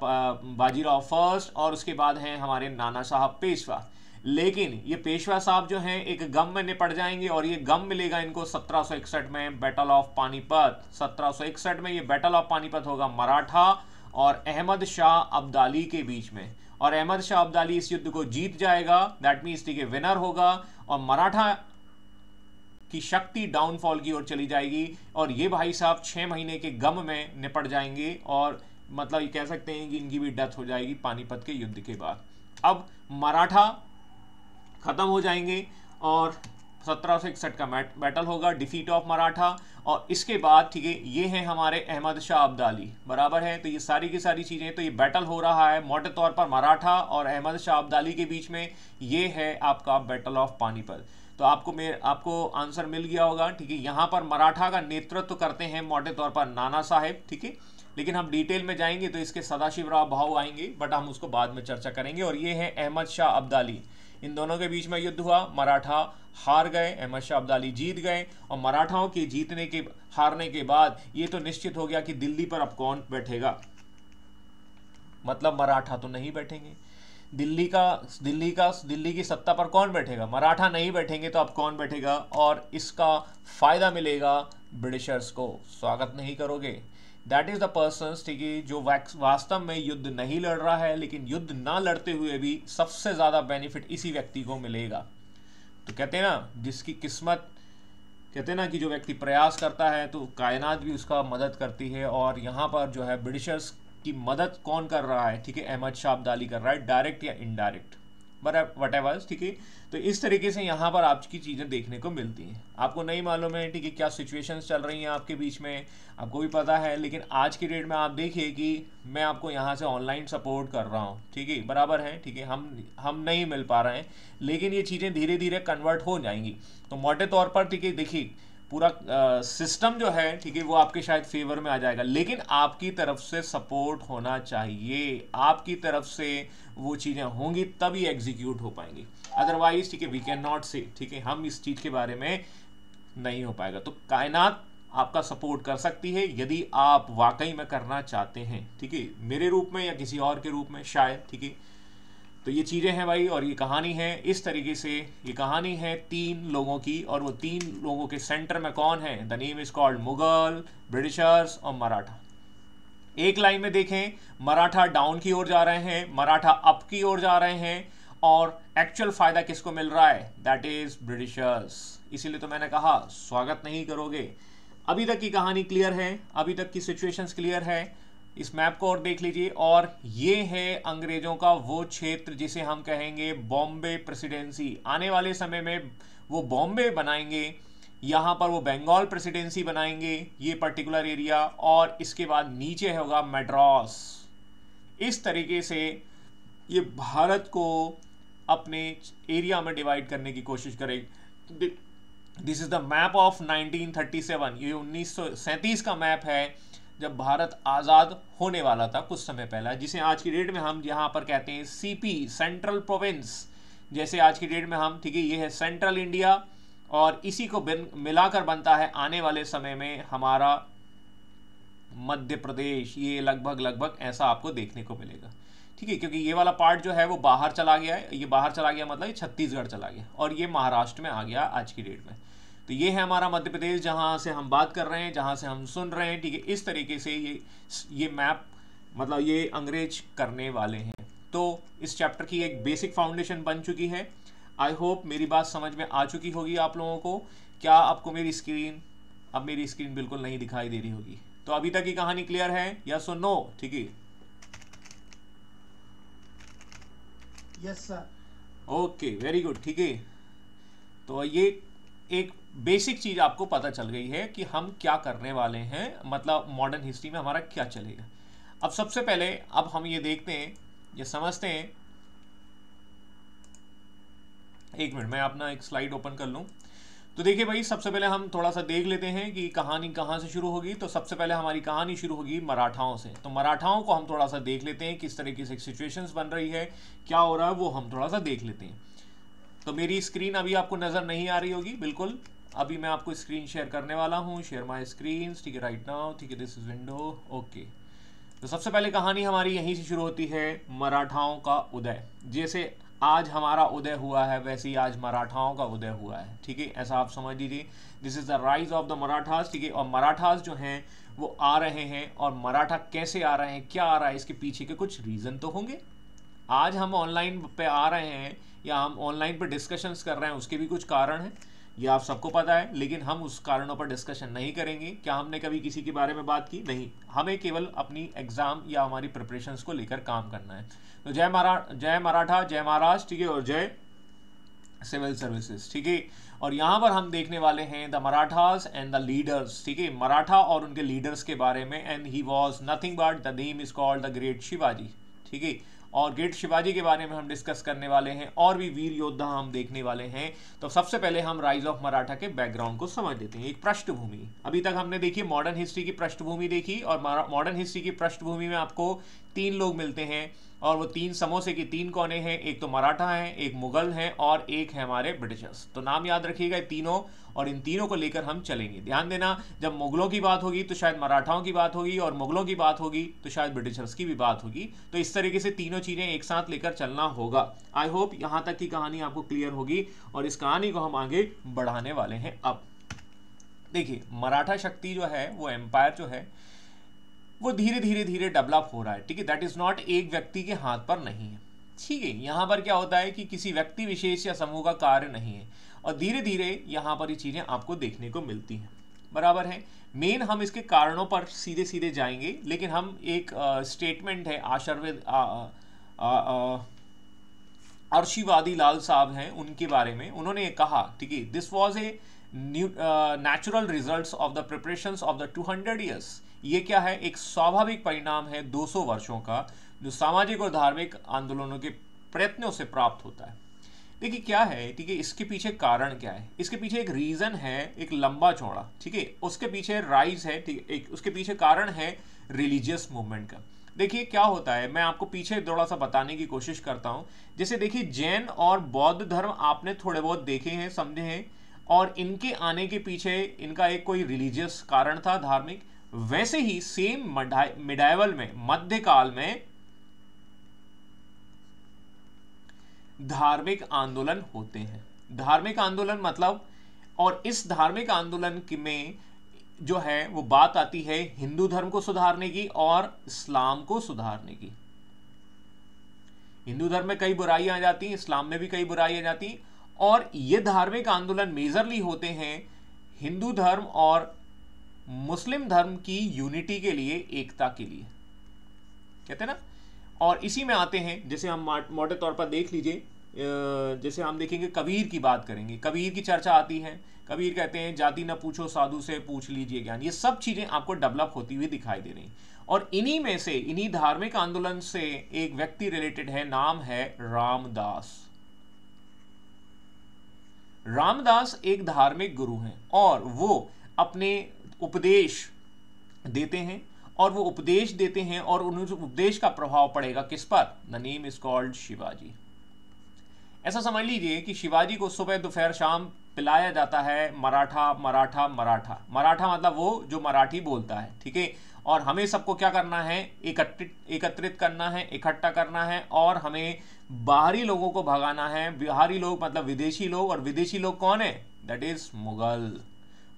बाजीराव फर्स्ट और उसके बाद हैं हमारे नाना साहब पेशवा लेकिन ये पेशवा साहब जो हैं एक गम में निपट जाएंगे और ये गम मिलेगा इनको 1761 में बैटल ऑफ पानीपत 1761 में ये बैटल ऑफ पानीपत होगा मराठा और अहमद शाह अब्दाली के बीच में और अहमद शाह अब्दाली इस युद्ध को जीत जाएगा दैट मीन्स ठीक है विनर होगा और मराठा की शक्ति डाउनफॉल की ओर चली जाएगी और ये भाई साहब छः महीने के गम में निपट जाएंगे और मतलब ये कह सकते हैं कि इनकी भी डेथ हो जाएगी पानीपत के युद्ध के बाद अब मराठा ख़त्म हो जाएंगे और सत्रह का बैटल होगा डिफीट ऑफ मराठा और इसके बाद ठीक है ये हैं हमारे अहमद शाह अब्दाली बराबर है तो ये सारी की सारी चीज़ें तो ये बैटल हो रहा है मोटे तौर पर मराठा और अहमद शाह अब्दाली के बीच में ये है आपका बैटल ऑफ पानीपत तो आपको मे आपको आंसर मिल गया होगा ठीक है यहाँ पर मराठा का नेतृत्व करते हैं मोटे तौर पर नाना साहेब ठीक है लेकिन हम डिटेल में जाएंगे तो इसके सदाशिवराव भाव आएंगे बट हम उसको बाद में चर्चा करेंगे और ये है अहमद शाह अब्दाली इन दोनों के बीच में युद्ध हुआ मराठा हार गए अहमद शाह अब्दाली जीत गए और मराठाओं के जीतने के हारने के बाद ये तो निश्चित हो गया कि दिल्ली पर अब कौन बैठेगा मतलब मराठा तो नहीं बैठेंगे दिल्ली का दिल्ली का दिल्ली की सत्ता पर कौन बैठेगा मराठा नहीं बैठेंगे तो अब कौन बैठेगा और इसका फ़ायदा मिलेगा ब्रिटिशर्स को स्वागत नहीं करोगे दैट इज द पर्सन ठीक है जो वास्तव में युद्ध नहीं लड़ रहा है लेकिन युद्ध ना लड़ते हुए भी सबसे ज़्यादा बेनिफिट इसी व्यक्ति को मिलेगा तो कहते हैं ना जिसकी किस्मत कहते हैं ना कि जो व्यक्ति प्रयास करता है तो कायनात भी उसका मदद करती है और यहाँ पर जो है ब्रिटिशर्स की मदद कौन कर रहा है ठीक है अहमद शाह अब्दाली कर रहा है डायरेक्ट या इनडायरेक्ट वट एवर uh, ठीक है तो इस तरीके से यहाँ पर आपकी चीज़ें देखने को मिलती हैं आपको नहीं मालूम है ठीक है क्या सिचुएशंस चल रही हैं आपके बीच में आपको भी पता है लेकिन आज की डेट में आप देखिए कि मैं आपको यहाँ से ऑनलाइन सपोर्ट कर रहा हूँ ठीक है बराबर है ठीक है हम हम नहीं मिल पा रहे हैं लेकिन ये चीज़ें धीरे धीरे कन्वर्ट हो जाएंगी तो मोटे तौर पर ठीक है देखिए पूरा सिस्टम जो है ठीक है वो आपके शायद फेवर में आ जाएगा लेकिन आपकी तरफ से सपोर्ट होना चाहिए आपकी तरफ से वो चीज़ें होंगी तभी एग्जीक्यूट हो पाएंगी अदरवाइज ठीक है वी कैन नॉट से ठीक है हम इस चीज़ के बारे में नहीं हो पाएगा तो कायनात आपका सपोर्ट कर सकती है यदि आप वाकई में करना चाहते हैं ठीक है मेरे रूप में या किसी और के रूप में शायद ठीक है तो ये चीज़ें हैं भाई और ये कहानी है इस तरीके से ये कहानी है तीन लोगों की और वो तीन लोगों के सेंटर में कौन है the name is called Mughal Britishers और मराठा एक लाइन में देखें मराठा डाउन की ओर जा रहे हैं मराठा अप की ओर जा रहे हैं और एक्चुअल फ़ायदा किसको मिल रहा है दैट इज़ ब्रिटिशर्स इसीलिए तो मैंने कहा स्वागत नहीं करोगे अभी तक की कहानी क्लियर है अभी तक की सिचुएशंस क्लियर है इस मैप को और देख लीजिए और ये है अंग्रेजों का वो क्षेत्र जिसे हम कहेंगे बॉम्बे प्रेसिडेंसी आने वाले समय में वो बॉम्बे बनाएंगे यहाँ पर वो बंगाल प्रेसिडेंसी बनाएंगे ये पर्टिकुलर एरिया और इसके बाद नीचे होगा मेड्रॉस इस तरीके से ये भारत को अपने एरिया में डिवाइड करने की कोशिश करे this is the map of 1937 ये 1937 का मैप है जब भारत आज़ाद होने वाला था कुछ समय पहला जिसे आज की डेट में हम यहाँ पर कहते हैं सीपी सेंट्रल प्रोविंस जैसे आज की डेट में हम ठीक है ये है सेंट्रल इंडिया और इसी को मिलाकर बनता है आने वाले समय में हमारा मध्य प्रदेश ये लगभग लगभग ऐसा आपको देखने को मिलेगा ठीक है क्योंकि ये वाला पार्ट जो है वो बाहर चला गया है ये बाहर चला गया मतलब ये छत्तीसगढ़ चला गया और ये महाराष्ट्र में आ गया आज की डेट में तो ये है हमारा मध्य प्रदेश जहाँ से हम बात कर रहे हैं जहाँ से हम सुन रहे हैं ठीक है इस तरीके से ये ये मैप मतलब ये अंग्रेज करने वाले हैं तो इस चैप्टर की एक बेसिक फाउंडेशन बन चुकी है आई होप मेरी बात समझ में आ चुकी होगी आप लोगों को क्या आपको मेरी स्क्रीन अब मेरी स्क्रीन बिल्कुल नहीं दिखाई दे रही होगी तो अभी तक की कहानी क्लियर है या सो नो ठीक है yes sir okay very good ठीक है तो ये एक बेसिक चीज़ आपको पता चल गई है कि हम क्या करने वाले हैं मतलब मॉडर्न हिस्ट्री में हमारा क्या चलेगा अब सबसे पहले अब हम ये देखते हैं ये समझते हैं एक मिनट मैं अपना एक स्लाइड ओपन कर लूँ तो देखिए भाई सबसे पहले हम थोड़ा सा देख लेते हैं कि कहानी कहाँ से शुरू होगी तो सबसे पहले हमारी कहानी शुरू होगी मराठाओं से तो मराठाओं को हम थोड़ा सा देख लेते हैं किस तरीके से सिचुएशंस बन रही है क्या हो रहा है वो हम थोड़ा सा देख लेते हैं तो मेरी स्क्रीन अभी आपको नज़र नहीं आ रही होगी बिल्कुल अभी मैं आपको स्क्रीन शेयर करने वाला हूँ शेयर माई स्क्रीन ठीक है राइट नाउ ठीक है दिस इज विंडो ओके तो सबसे पहले कहानी हमारी यहीं से शुरू होती है मराठाओं का उदय जैसे आज हमारा उदय हुआ है वैसे ही आज मराठाओं का उदय हुआ है ठीक है ऐसा आप समझ लीजिए this is the rise of the Marathas ठीक है और मराठास जो हैं वो आ रहे हैं और मराठा कैसे आ रहे हैं क्या आ रहा है इसके पीछे के कुछ रीज़न तो होंगे आज हम ऑनलाइन पे आ रहे हैं या हम ऑनलाइन पे डिस्कशंस कर रहे हैं उसके भी कुछ कारण हैं ये आप सबको पता है लेकिन हम उस कारणों पर डिस्कशन नहीं करेंगे क्या हमने कभी किसी के बारे में बात की नहीं हमें केवल अपनी एग्जाम या हमारी प्रिपरेशन को लेकर काम करना है तो जय मरा जय मराठा जय महाराज ठीक है और जय सिविल सर्विसेज ठीक है और यहाँ पर हम देखने वाले हैं the Marathas and the leaders ठीक है मराठा और उनके लीडर्स के बारे में and he was nothing but the name is called the great Shivaji ठीक है और ग्रेट शिवाजी के बारे में हम डिस्कस करने वाले हैं और भी वीर योद्धा हम देखने वाले हैं तो सबसे पहले हम राइज ऑफ मराठा के बैकग्राउंड को समझ लेते हैं एक पृष्ठभूमि अभी तक हमने देखी मॉडर्न हिस्ट्री की पृष्ठभूमि देखी और मॉडर्न हिस्ट्री की पृष्ठभूमि में आपको तीन लोग मिलते हैं और वो तीन समोसे की तीन कोने हैं एक तो मराठा हैं एक मुगल हैं और एक है हमारे ब्रिटिशर्स तो नाम याद रखिएगा तीनों और इन तीनों को लेकर हम चलेंगे ध्यान देना जब मुगलों की बात होगी तो शायद मराठाओं की बात होगी और मुगलों की बात होगी तो शायद ब्रिटिशर्स की भी बात होगी तो इस तरीके से तीनों चीज़ें एक साथ लेकर चलना होगा आई होप यहाँ तक की कहानी आपको क्लियर होगी और इस कहानी को हम आगे बढ़ाने वाले हैं अब देखिए मराठा शक्ति जो है वो एम्पायर जो है वो धीरे धीरे धीरे डेवलप हो रहा है ठीक है दैट इज नॉट एक व्यक्ति के हाथ पर नहीं है ठीक है यहाँ पर क्या होता है कि किसी व्यक्ति विशेष या समूह का कार्य नहीं है और धीरे धीरे यहाँ पर ये चीज़ें आपको देखने को मिलती हैं बराबर है मेन हम इसके कारणों पर सीधे सीधे जाएंगे लेकिन हम एक स्टेटमेंट है आशर्वेद अर्शीवादी लाल साहब हैं उनके बारे में उन्होंने कहा ठीक है this was a natural result of the preparation of the two hundred years ये क्या है एक स्वाभाविक परिणाम है 200 वर्षों का जो सामाजिक और धार्मिक आंदोलनों के प्रयत्नों से प्राप्त होता है देखिए क्या है ठीक है इसके पीछे कारण क्या है इसके पीछे एक रीज़न है एक लंबा चौड़ा ठीक है उसके पीछे राइज है ठीक है एक उसके पीछे कारण है रिलीजियस मूवमेंट का देखिए क्या होता है मैं आपको पीछे थोड़ा सा बताने की कोशिश करता हूँ जैसे देखिए जैन और बौद्ध धर्म आपने थोड़े बहुत देखे हैं समझे हैं और इनके आने के पीछे इनका एक कोई रिलीजियस कारण था धार्मिक वैसे ही सेम मिडाइवल में मध्यकाल में धार्मिक आंदोलन होते हैं धार्मिक आंदोलन मतलब और इस धार्मिक आंदोलन में जो है वो बात आती है हिंदू धर्म को सुधारने की और इस्लाम को सुधारने की हिंदू धर्म में कई बुराइयां आ जाती इस्लाम में भी कई बुराइयां आ जाती और ये धार्मिक आंदोलन मेजरली होते हैं हिंदू धर्म और मुस्लिम धर्म की यूनिटी के लिए एकता के लिए कहते हैं ना और इसी में आते हैं जैसे हम मोटे तौर पर देख लीजिए जैसे हम देखेंगे कबीर की बात करेंगे कबीर की चर्चा आती है कबीर कहते हैं जाति ना पूछो साधु से पूछ लीजिए ज्ञान ये सब चीज़ें आपको डेवलप होती हुई दिखाई दे रही और इन्हीं में से इन्हीं धार्मिक आंदोलन से एक व्यक्ति रिलेटेड है नाम है रामदास रामदास एक धार्मिक गुरु हैं और वो अपने उपदेश देते हैं और वो उपदेश देते हैं और उन उपदेश का प्रभाव पड़ेगा किस पर the name is called Shivaji ऐसा समझ लीजिए कि शिवाजी को सुबह दोपहर शाम पिलाया जाता है मराठा मराठा मराठा मराठा मतलब वो जो मराठी बोलता है ठीक है और हमें सबको क्या करना है एकत्रित एकत्रित करना है इकट्ठा करना है और हमें बाहरी लोगों को भगाना है बाहरी लोग मतलब विदेशी लोग और विदेशी लोग कौन है दैट इज मुगल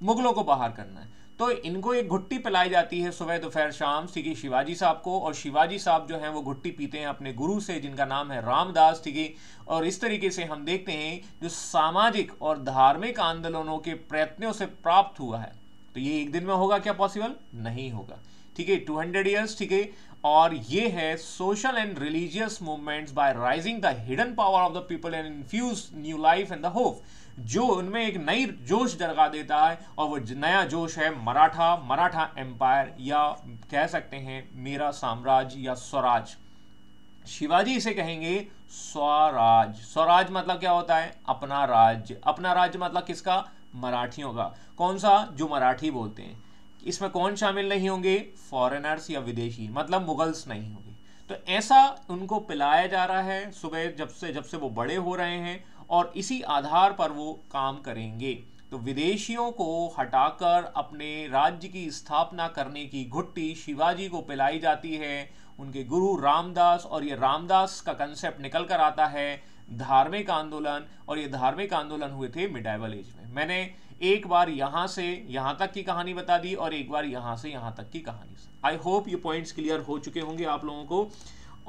मुगलों को बाहर करना है तो इनको एक घुट्टी पिलाई जाती है सुबह दोपहर शाम है शिवाजी साहब को और शिवाजी साहब जो हैं वो घुट्टी पीते हैं अपने गुरु से जिनका नाम है रामदास है और इस तरीके से हम देखते हैं जो सामाजिक और धार्मिक आंदोलनों के प्रयत्नों से प्राप्त हुआ है तो ये एक दिन में होगा क्या पॉसिबल नहीं होगा ठीक है टू हंड्रेड ईयर्स ठीक है और ये है social and religious movements by rising the hidden power of the people and infuse new life and the hope जो उनमें एक नई जोश जगा देता है और वो नया जोश है मराठा मराठा एम्पायर या कह सकते हैं मेरा साम्राज्य या स्वराज शिवाजी इसे कहेंगे स्वराज स्वराज मतलब क्या होता है अपना राज्य अपना राज्य मतलब किसका मराठियों का कौन सा जो मराठी बोलते हैं इसमें कौन शामिल नहीं होंगे फॉरेनर्स या विदेशी मतलब मुगल्स नहीं होंगे तो ऐसा उनको पिलाया जा रहा है सुबह जब से जब से वो बड़े हो रहे हैं और इसी आधार पर वो काम करेंगे तो विदेशियों को हटाकर अपने राज्य की स्थापना करने की घुट्टी शिवाजी को पिलाई जाती है उनके गुरु रामदास और ये रामदास का कंसेप्ट निकल कर आता है धार्मिक आंदोलन और ये धार्मिक आंदोलन हुए थे मिडाइवल एज में मैंने एक बार यहाँ से यहाँ तक की कहानी बता दी और एक बार यहाँ से यहाँ तक की कहानी आई होप ये पॉइंट्स क्लियर हो चुके होंगे आप लोगों को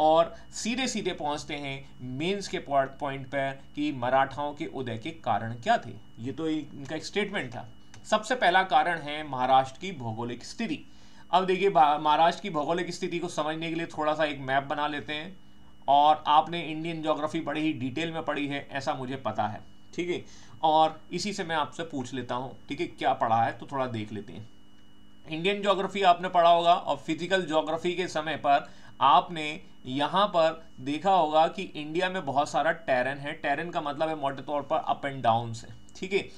और सीधे सीधे पहुंचते हैं मेंस के पॉइंट पर कि मराठाओं के उदय के कारण क्या थे ये तो इनका एक स्टेटमेंट था सबसे पहला कारण है महाराष्ट्र की भौगोलिक स्थिति अब देखिए महाराष्ट्र की भौगोलिक स्थिति को समझने के लिए थोड़ा सा एक मैप बना लेते हैं और आपने इंडियन ज्योग्राफी बड़ी ही डिटेल में पढ़ी है ऐसा मुझे पता है ठीक है और इसी से मैं आपसे पूछ लेता हूँ ठीक है क्या पढ़ा है तो थोड़ा देख लेते हैं इंडियन ज्योग्राफी आपने पढ़ा होगा और फिजिकल जोग्राफी के समय पर आपने यहां पर देखा होगा कि इंडिया में बहुत सारा टेरन है टेरन का मतलब है मोटे तौर पर अप एंड डाउन है ठीक है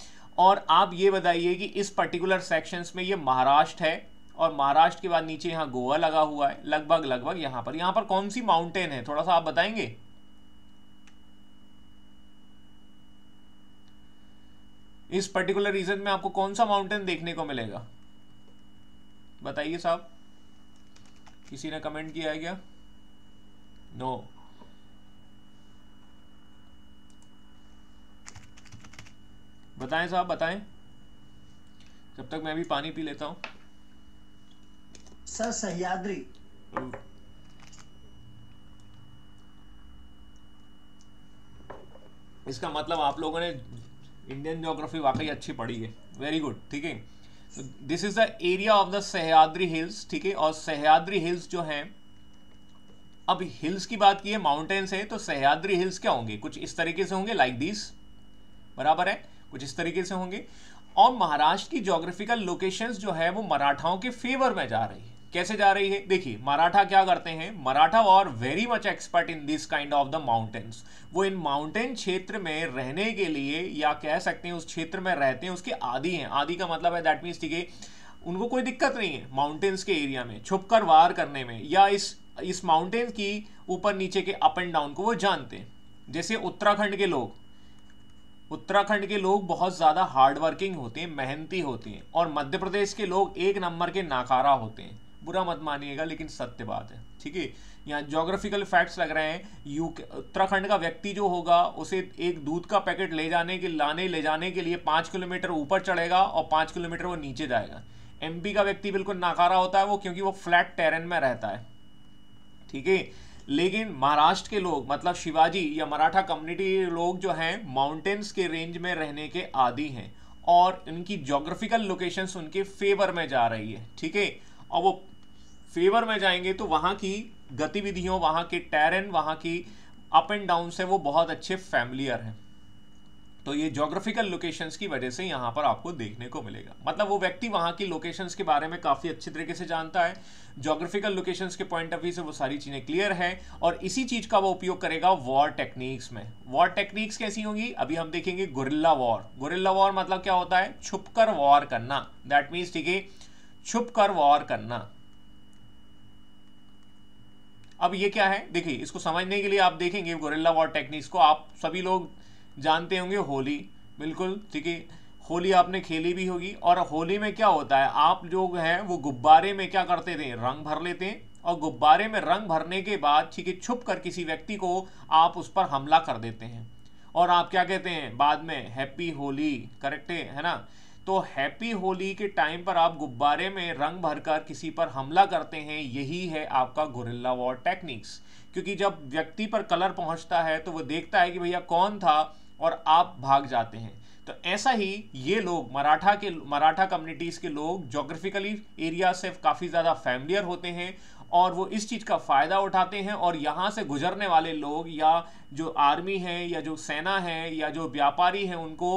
और आप ये बताइए कि इस पर्टिकुलर सेक्शंस में ये महाराष्ट्र है और महाराष्ट्र के बाद नीचे यहाँ गोवा लगा हुआ है लगभग लगभग यहाँ पर यहाँ पर कौन सी माउंटेन है थोड़ा सा आप बताएंगे इस पर्टिकुलर रीजन में आपको कौन सा माउंटेन देखने को मिलेगा बताइए साहब किसी ने कमेंट किया है क्या नो no. बताएं साहब बताएं जब तक मैं भी पानी पी लेता हूं सर सहयाद्री oh. इसका मतलब आप लोगों ने इंडियन ज्योग्राफी वाकई अच्छी पढ़ी है वेरी गुड ठीक है this is the area of the Sahyadri hills ठीक है और सहयाद्री हिल्स जो हैं अब हिल्स की बात की है माउंटेन्स हैं तो सहयाद्री हिल्स क्या होंगे कुछ इस तरीके से होंगे लाइक like दिस बराबर है कुछ इस तरीके से होंगे और महाराष्ट्र की जोग्राफिकल लोकेशंस जो है वो मराठाओं के फेवर में जा रही है कैसे जा रही है देखिए मराठा क्या करते हैं मराठा और very much expert in this kind of the mountains वो इन माउंटेन क्षेत्र में रहने के लिए या कह सकते हैं उस क्षेत्र में रहते हैं उसके आदि हैं आदि का मतलब है दैट मीन्स ठीक है उनको कोई दिक्कत नहीं है माउंटेन्स के एरिया में छुप कर वार करने में या इस इस माउंटेन की ऊपर नीचे के अप एंड डाउन को वो जानते हैं जैसे उत्तराखंड के लोग उत्तराखंड के लोग बहुत ज़्यादा हार्डवर्किंग होते हैं मेहनती होते हैं और मध्य प्रदेश के लोग एक नंबर के नाकारा होते हैं बुरा मत मानिएगा लेकिन सत्य बात है ठीक है यहाँ जोग्राफिकल फैक्ट्स लग रहे हैं यू उत्तराखंड का व्यक्ति जो होगा उसे एक दूध का पैकेट ले जाने के लाने ले जाने के लिए पाँच किलोमीटर ऊपर चढ़ेगा और पाँच किलोमीटर वो नीचे जाएगा एमपी का व्यक्ति बिल्कुल नाकारा होता है वो क्योंकि वो फ्लैट टेरन में रहता है ठीक है लेकिन महाराष्ट्र के लोग मतलब शिवाजी या मराठा कम्युनिटी लोग जो हैं माउंटेन्स के रेंज में रहने के आदि हैं और इनकी जोग्राफिकल लोकेशंस उनके फेवर में जा रही है ठीक है और वो फेवर में जाएंगे तो वहाँ की गतिविधियों वहाँ के टैरन वहाँ की अप एंड डाउन से वो बहुत अच्छे फैमिलियर हैं तो ये जोग्राफिकल लोकेशंस की वजह से यहाँ पर आपको देखने को मिलेगा मतलब वो व्यक्ति वहाँ की लोकेशंस के बारे में काफ़ी अच्छे तरीके से जानता है जोग्राफिकल लोकेशंस के पॉइंट ऑफ व्यू से वो सारी चीज़ें क्लियर है और इसी चीज़ का वो उपयोग करेगा वॉर टेक्निक्स में वॉर टेक्निक्स कैसी होंगी अभी हम देखेंगे गुरिल्ला वॉर गुरिल्ला वॉर मतलब क्या होता है छुप वॉर करना दैट मीन्स ठीक है छुप वॉर करना अब ये क्या है देखिए इसको समझने के लिए आप देखेंगे गोरेला वॉर टेक्निक्स को आप सभी लोग जानते होंगे होली बिल्कुल ठीक है होली आपने खेली भी होगी और होली में क्या होता है आप जो है वो गुब्बारे में क्या करते थे रंग भर लेते हैं और गुब्बारे में रंग भरने के बाद ठीक है छुप कर किसी व्यक्ति को आप उस पर हमला कर देते हैं और आप क्या कहते हैं बाद में हैप्पी होली करेक्ट है ना तो हैप्पी होली के टाइम पर आप गुब्बारे में रंग भरकर किसी पर हमला करते हैं यही है आपका गुरिल्ला वॉर टेक्निक्स क्योंकि जब व्यक्ति पर कलर पहुंचता है तो वो देखता है कि भैया कौन था और आप भाग जाते हैं तो ऐसा ही ये लोग मराठा के मराठा कम्युनिटीज़ के लोग जोग्राफिकली एरिया से काफ़ी ज़्यादा फैमिलियर होते हैं और वो इस चीज़ का फ़ायदा उठाते हैं और यहाँ से गुजरने वाले लोग या जो आर्मी है या जो सेना है या जो व्यापारी हैं उनको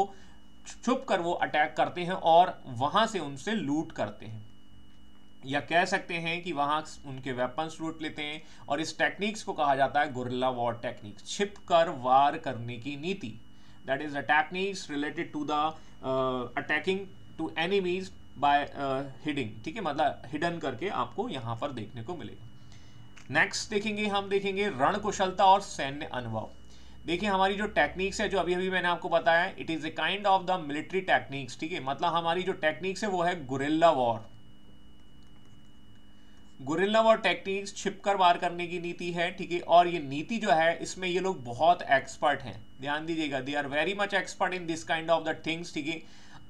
छुप कर वो अटैक करते हैं और वहां से उनसे लूट करते हैं या कह सकते हैं कि वहां उनके वेपन्स लूट लेते हैं और इस टेक्निक्स को कहा जाता है गुरला वॉर टेक्निक छिप कर वार करने की नीति that is a techniques related to the attacking to enemies by hiding ठीक है मतलब हिडन करके आपको यहां पर देखने को मिलेगा नेक्स्ट देखेंगे हम देखेंगे रणकुशलता और सैन्य अनुभव देखिए हमारी जो टेक्निक्स है जो अभी अभी मैंने आपको बताया it is a kind of the military techniques ठीक है मतलब हमारी जो टेक्निक्स है वो है guerrilla war guerrilla war techniques छिपकर वार करने की नीति है ठीक है और ये नीति जो है इसमें ये लोग बहुत एक्सपर्ट हैं ध्यान दीजिएगा they are very much expert in this kind of the things ठीक है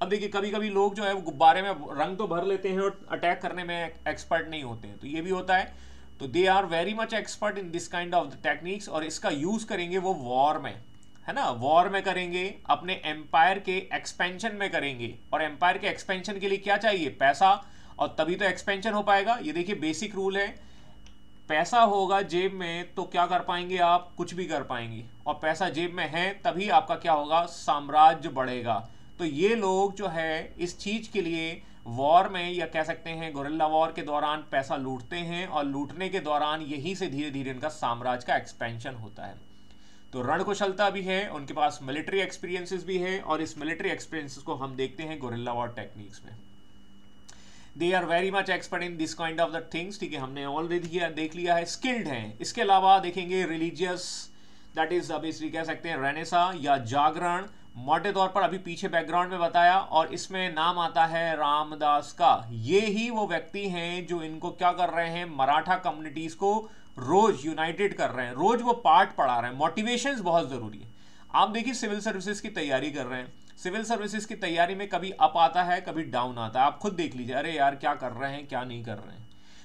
अब देखिए कभी कभी लोग जो है वो गुब्बारे में रंग तो भर लेते हैं और अटैक करने में एक्सपर्ट नहीं होते तो ये भी होता है तो they are very much expert in this kind of the techniques और इसका यूज करेंगे वो वॉर में है ना वॉर में करेंगे अपने एम्पायर के एक्सपेंशन में करेंगे और एम्पायर के एक्सपेंशन के लिए क्या चाहिए पैसा और तभी तो एक्सपेंशन हो पाएगा ये देखिए बेसिक रूल है पैसा होगा जेब में तो क्या कर पाएंगे आप कुछ भी कर पाएंगे और पैसा जेब में है तभी आपका क्या होगा साम्राज्य बढ़ेगा तो ये लोग जो है इस चीज़ के लिए वॉर में या कह सकते हैं गोरिल्ला वॉर के दौरान पैसा लूटते हैं और लूटने के दौरान यहीं से धीरे धीरे इनका साम्राज्य का एक्सपेंशन होता है तो रणकुशलता भी है उनके पास मिलिट्री एक्सपीरियंसेस भी है और इस मिलिट्री एक्सपीरियंसेस को हम देखते हैं गोरिल्ला वॉर टेक्निक्स में they are very much expert in this kind of the things ठीक है हमने ऑलरेडी देख लिया है स्किल्ड हैं इसके अलावा देखेंगे रिलीजियस दैट इज अब इसलिए कह सकते हैं रेनेसा या जागरण मोटे तौर पर अभी पीछे बैकग्राउंड में बताया और इसमें नाम आता है रामदास का ये ही वो व्यक्ति हैं जो इनको क्या कर रहे हैं मराठा कम्युनिटीज को रोज यूनाइटेड कर रहे हैं रोज वो पार्ट पढ़ा रहे हैं मोटिवेशन बहुत ज़रूरी है आप देखिए सिविल सर्विसेज की तैयारी कर रहे हैं सिविल सर्विसेज की तैयारी में कभी अप आता है कभी डाउन आता है आप खुद देख लीजिए अरे यार क्या कर रहे हैं क्या नहीं कर रहे हैं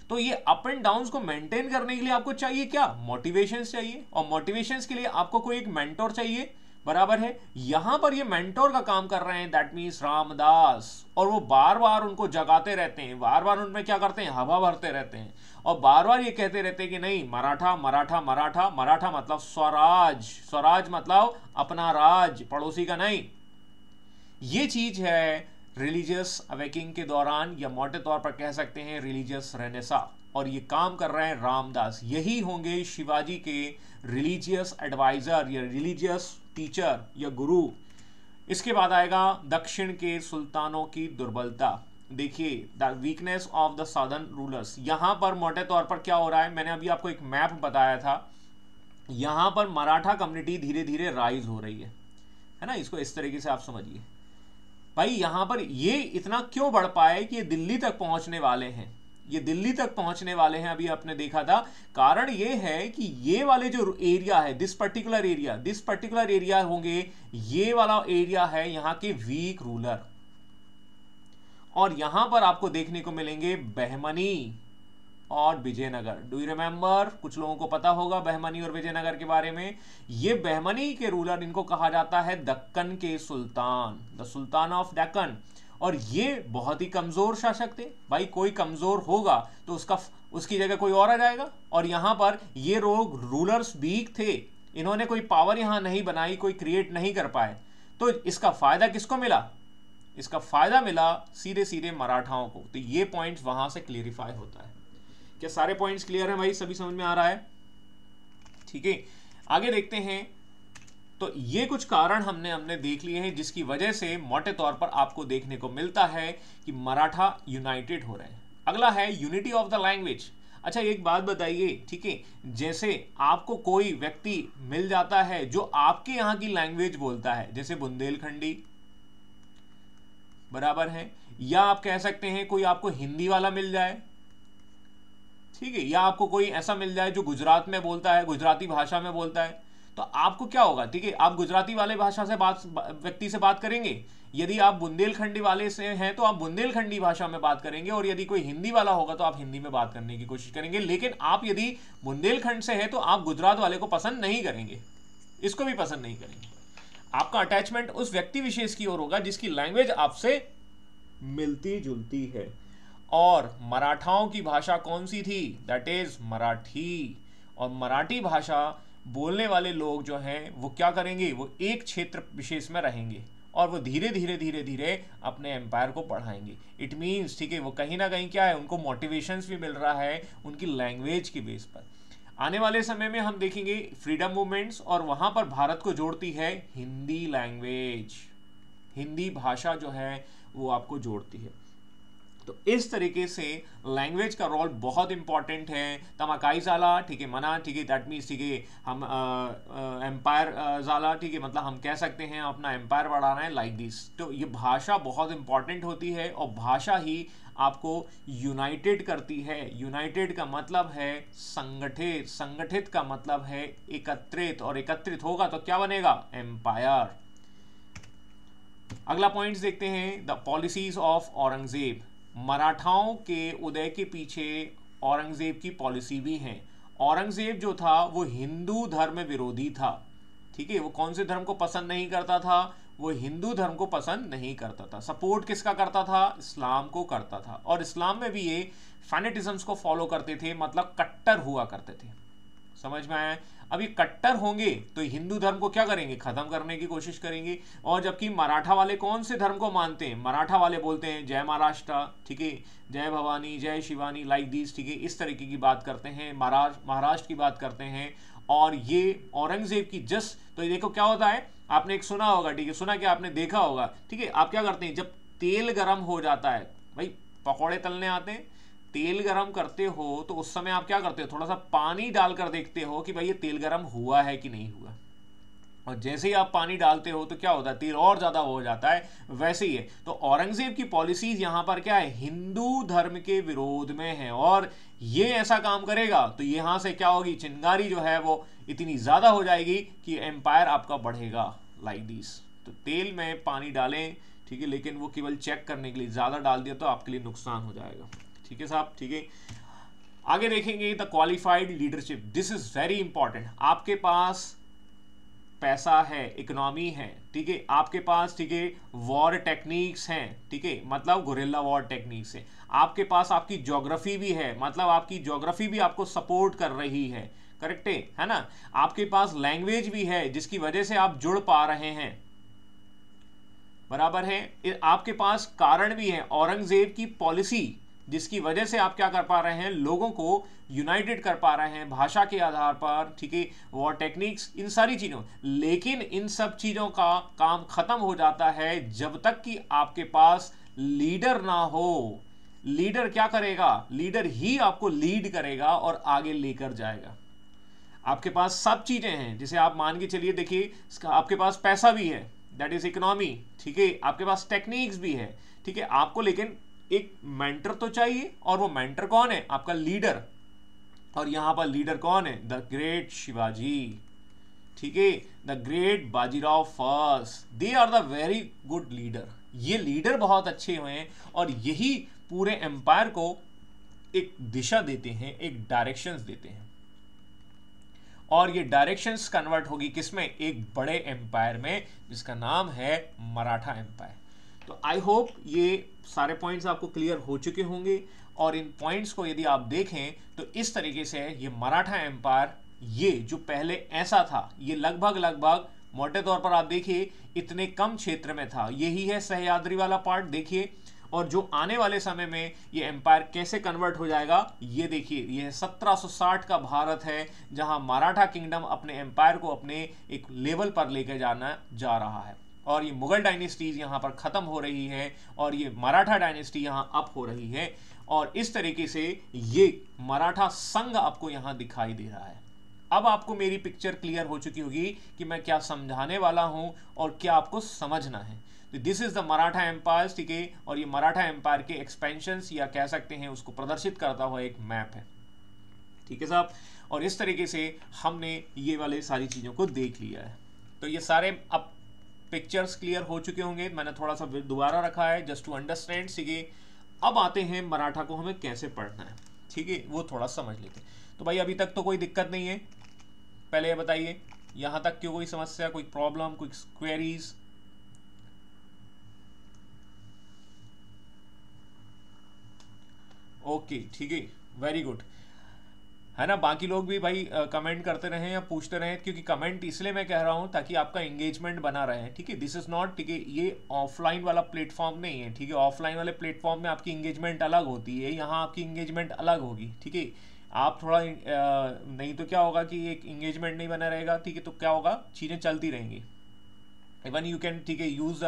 तो ये अप एंड डाउन को मेंटेन करने के लिए आपको चाहिए क्या मोटिवेशन चाहिए और मोटिवेशन के लिए आपको कोई एक मेंटोर चाहिए बराबर है यहां पर ये मेंटोर का काम कर रहे हैं दैट मीन्स रामदास और वो बार बार उनको जगाते रहते हैं बार बार उनमें क्या करते हैं हवा भरते रहते हैं और बार बार ये कहते रहते हैं कि नहीं मराठा मराठा मराठा मराठा मतलब स्वराज स्वराज मतलब अपना राज पड़ोसी का नहीं ये चीज है रिलीजियस अवेकिंग के दौरान या मोटे तौर पर कह सकते हैं रिलीजियस रेनेसा और ये काम कर रहे हैं रामदास यही होंगे शिवाजी के रिलीजियस एडवाइजर या रिलीजियस टीचर या गुरु इसके बाद आएगा दक्षिण के सुल्तानों की दुर्बलता देखिए the weakness of the southern rulers यहाँ पर मोटे तौर पर क्या हो रहा है मैंने अभी आपको एक मैप बताया था यहाँ पर मराठा कम्युनिटी धीरे धीरे राइज हो रही है है ना इसको इस तरीके से आप समझिए भाई यहाँ पर ये इतना क्यों बढ़ पाए कि ये दिल्ली तक पहुँचने वाले हैं ये दिल्ली तक पहुंचने वाले हैं अभी आपने देखा था कारण ये है कि ये वाले जो एरिया है this particular area this particular area होंगे ये वाला एरिया है यहां के वीक रूलर और यहां पर आपको देखने को मिलेंगे बहमनी और विजयनगर डू यू रिमेंबर कुछ लोगों को पता होगा बहमनी और विजयनगर के बारे में ये बहमनी के रूलर इनको कहा जाता है दक्कन के सुल्तान द सुल्तान ऑफ दक्कन और ये बहुत ही कमज़ोर शासक थे भाई कोई कमज़ोर होगा तो उसका उसकी जगह कोई और आ जाएगा और यहां पर ये लोग रूलर्स वीक थे इन्होंने कोई पावर यहां नहीं बनाई कोई क्रिएट नहीं कर पाए तो इसका फ़ायदा किसको मिला इसका फ़ायदा मिला सीधे सीधे मराठाओं को तो ये पॉइंट्स वहां से क्लियरिफाई होता है क्या सारे पॉइंट्स क्लियर हैं भाई सभी समझ में आ रहा है ठीक है आगे देखते हैं तो ये कुछ कारण हमने हमने देख लिए हैं जिसकी वजह से मोटे तौर पर आपको देखने को मिलता है कि मराठा यूनाइटेड हो रहे हैं अगला है यूनिटी ऑफ द लैंग्वेज अच्छा एक बात बताइए ठीक है जैसे आपको कोई व्यक्ति मिल जाता है जो आपके यहां की लैंग्वेज बोलता है जैसे बुंदेलखंडी बराबर है या आप कह सकते हैं कोई आपको हिंदी वाला मिल जाए ठीक है या आपको कोई ऐसा मिल जाए जो गुजरात में बोलता है गुजराती भाषा में बोलता है तो आपको क्या होगा ठीक है आप गुजराती वाले भाषा से बात व्यक्ति से बात करेंगे यदि आप बुंदेलखंडी वाले से हैं तो आप बुंदेलखंडी भाषा में बात करेंगे और यदि कोई हिंदी वाला होगा तो आप हिंदी में बात करने की कोशिश करेंगे लेकिन आप यदि बुंदेलखंड से हैं तो आप गुजरात वाले को पसंद नहीं करेंगे इसको भी पसंद नहीं करेंगे आपका अटैचमेंट उस व्यक्ति विशेष की ओर होगा जिसकी लैंग्वेज आपसे मिलती जुलती है और मराठाओं की भाषा कौन सी थी दैट इज मराठी और मराठी भाषा बोलने वाले लोग जो हैं वो क्या करेंगे वो एक क्षेत्र विशेष में रहेंगे और वो धीरे धीरे धीरे धीरे अपने एम्पायर को बढ़ाएंगे इट मीन्स ठीक है वो कहीं ना कहीं क्या है उनको मोटिवेशंस भी मिल रहा है उनकी लैंग्वेज के बेस पर आने वाले समय में हम देखेंगे फ्रीडम मूवमेंट्स और वहाँ पर भारत को जोड़ती है हिंदी लैंग्वेज हिंदी भाषा जो है वो आपको जोड़ती है तो इस तरीके से लैंग्वेज का रोल बहुत इंपॉर्टेंट है तमाकाई ज़ाला ठीक है मना ठीक है दैट मीन्स ठीक है हम एम्पायर ज़ाला ठीक है मतलब हम कह सकते हैं अपना एम्पायर बढ़ाना है लाइक like दिस तो ये भाषा बहुत इंपॉर्टेंट होती है और भाषा ही आपको यूनाइटेड करती है यूनाइटेड का मतलब है संगठित संगठित का मतलब है एकत्रित और एकत्रित होगा तो क्या बनेगा एम्पायर अगला पॉइंट्स देखते हैं द पॉलिसीज ऑफ औरंगजेब मराठाओं के उदय के पीछे औरंगज़ेब की पॉलिसी भी है औरंगज़ेब जो था वो हिंदू धर्म विरोधी था ठीक है वो कौन से धर्म को पसंद नहीं करता था वो हिंदू धर्म को पसंद नहीं करता था सपोर्ट किसका करता था इस्लाम को करता था और इस्लाम में भी ये फैनेटिज़म्स को फॉलो करते थे मतलब कट्टर हुआ करते थे समझ में आया अब ये कट्टर होंगे तो हिंदू धर्म को क्या करेंगे खत्म करने की कोशिश करेंगे और जबकि मराठा वाले कौन से धर्म को मानते हैं मराठा वाले बोलते हैं जय महाराष्ट्र ठीक है जय भवानी जय शिवानी लाइक दीज ठीक है इस तरीके की बात करते हैं महाराष्ट्र महाराष्ट्र की बात करते हैं और ये औरंगजेब की जस तो ये देखो क्या होता है आपने एक सुना होगा ठीक है सुना कि आपने देखा होगा ठीक है आप क्या करते हैं जब तेल गर्म हो जाता है भाई पकौड़े तलने आते हैं तेल गरम करते हो तो उस समय आप क्या करते हो थोड़ा सा पानी डालकर देखते हो कि भाई ये तेल गरम हुआ है कि नहीं हुआ और जैसे ही आप पानी डालते हो तो क्या होता है तेल और ज़्यादा हो जाता है वैसे ही है तो औरंगज़ेब की पॉलिसीज़ यहाँ पर क्या है हिंदू धर्म के विरोध में है और ये ऐसा काम करेगा तो यहाँ से क्या होगी चिंगारी जो है वो इतनी ज़्यादा हो जाएगी कि एम्पायर आपका बढ़ेगा लाइक दिस तो तेल में पानी डालें ठीक है लेकिन वो केवल चेक करने के लिए ज़्यादा डाल दिया तो आपके लिए नुकसान हो जाएगा ठीक है साहब ठीक है आगे देखेंगे the qualified leadership this is very important आपके पास पैसा है इकोनॉमी है ठीक है आपके पास ठीक है वॉर टेक्निक्स हैं ठीक है मतलब गोरेला वॉर टेक्निक्स है आपके पास आपकी ज्योग्राफी भी है मतलब आपकी ज्योग्राफी भी आपको सपोर्ट कर रही है करेक्ट है है ना आपके पास लैंग्वेज भी है जिसकी वजह से आप जुड़ पा रहे हैं बराबर है आपके पास कारण भी है औरंगजेब की पॉलिसी जिसकी वजह से आप क्या कर पा रहे हैं लोगों को यूनाइटेड कर पा रहे हैं भाषा के आधार पर ठीक है वॉर टेक्निक्स इन सारी चीज़ों लेकिन इन सब चीज़ों का काम ख़त्म हो जाता है जब तक कि आपके पास लीडर ना हो लीडर क्या करेगा लीडर ही आपको लीड करेगा और आगे लेकर जाएगा आपके पास सब चीज़ें हैं जिसे आप मान के चलिए देखिए आपके पास पैसा भी है दैट इज़ इकोनॉमी ठीक है आपके पास टेक्निक्स भी है ठीक है आपको लेकिन एक मेंटर तो चाहिए और वो मेंटर कौन है आपका लीडर और यहां पर लीडर कौन है द ग्रेट शिवाजी ठीक है the great Bajirao first they are the very good leader ये लीडर बहुत अच्छे हुए हैं और यही पूरे एम्पायर को एक दिशा देते हैं एक डायरेक्शंस देते हैं और ये डायरेक्शंस कन्वर्ट होगी किसमें एक बड़े एम्पायर में जिसका नाम है मराठा एम्पायर तो आई होप ये सारे पॉइंट्स आपको क्लियर हो चुके होंगे और इन पॉइंट्स को यदि आप देखें तो इस तरीके से ये मराठा एम्पायर ये जो पहले ऐसा था ये लगभग लगभग मोटे तौर पर आप देखिए इतने कम क्षेत्र में था यही है सहयाद्री वाला पार्ट देखिए और जो आने वाले समय में ये एम्पायर कैसे कन्वर्ट हो जाएगा ये देखिए ये 1760 का भारत है जहां मराठा किंगडम अपने एम्पायर को अपने एक लेवल पर लेकर जाना जा रहा है और ये मुगल डायनेस्टीज यहाँ पर ख़त्म हो रही है और ये मराठा डायनेस्टी यहाँ अप हो रही है और इस तरीके से ये मराठा संघ आपको यहाँ दिखाई दे रहा है अब आपको मेरी पिक्चर क्लियर हो चुकी होगी कि मैं क्या समझाने वाला हूँ और क्या आपको समझना है this is the Maratha empire ठीक है और ये मराठा एम्पायर के एक्सपेंशंस या कह सकते हैं उसको प्रदर्शित करता हुआ एक मैप है ठीक है साहब और इस तरीके से हमने ये वाले सारी चीज़ों को देख लिया है तो ये सारे अब पिक्चर्स क्लियर हो चुके होंगे मैंने थोड़ा सा दोबारा रखा है जस्ट टू अंडरस्टैंड सीखे अब आते हैं मराठा को हमें कैसे पढ़ना है ठीक है वो थोड़ा समझ लेते हैं तो भाई अभी तक तो कोई दिक्कत नहीं है पहले ये बताइए यहां तक क्यों कोई समस्या कोई प्रॉब्लम कोई क्वेरीज ओके ठीक है वेरी गुड है ना बाकी लोग भी भाई कमेंट करते रहे या पूछते रहे क्योंकि कमेंट इसलिए मैं कह रहा हूँ ताकि आपका एंगेजमेंट बना रहे ठीक है दिस इज नॉट ठीक है ये ऑफलाइन वाला प्लेटफॉर्म नहीं है ठीक है ऑफलाइन वाले प्लेटफॉर्म में आपकी इंगेजमेंट अलग होती है यहाँ आपकी इंगेजमेंट अलग होगी ठीक है आप थोड़ा नहीं तो क्या होगा कि एक इंगेजमेंट नहीं बना रहेगा ठीक है तो क्या होगा चीज़ें चलती रहेंगी इवन यू कैन ठीक है यूज़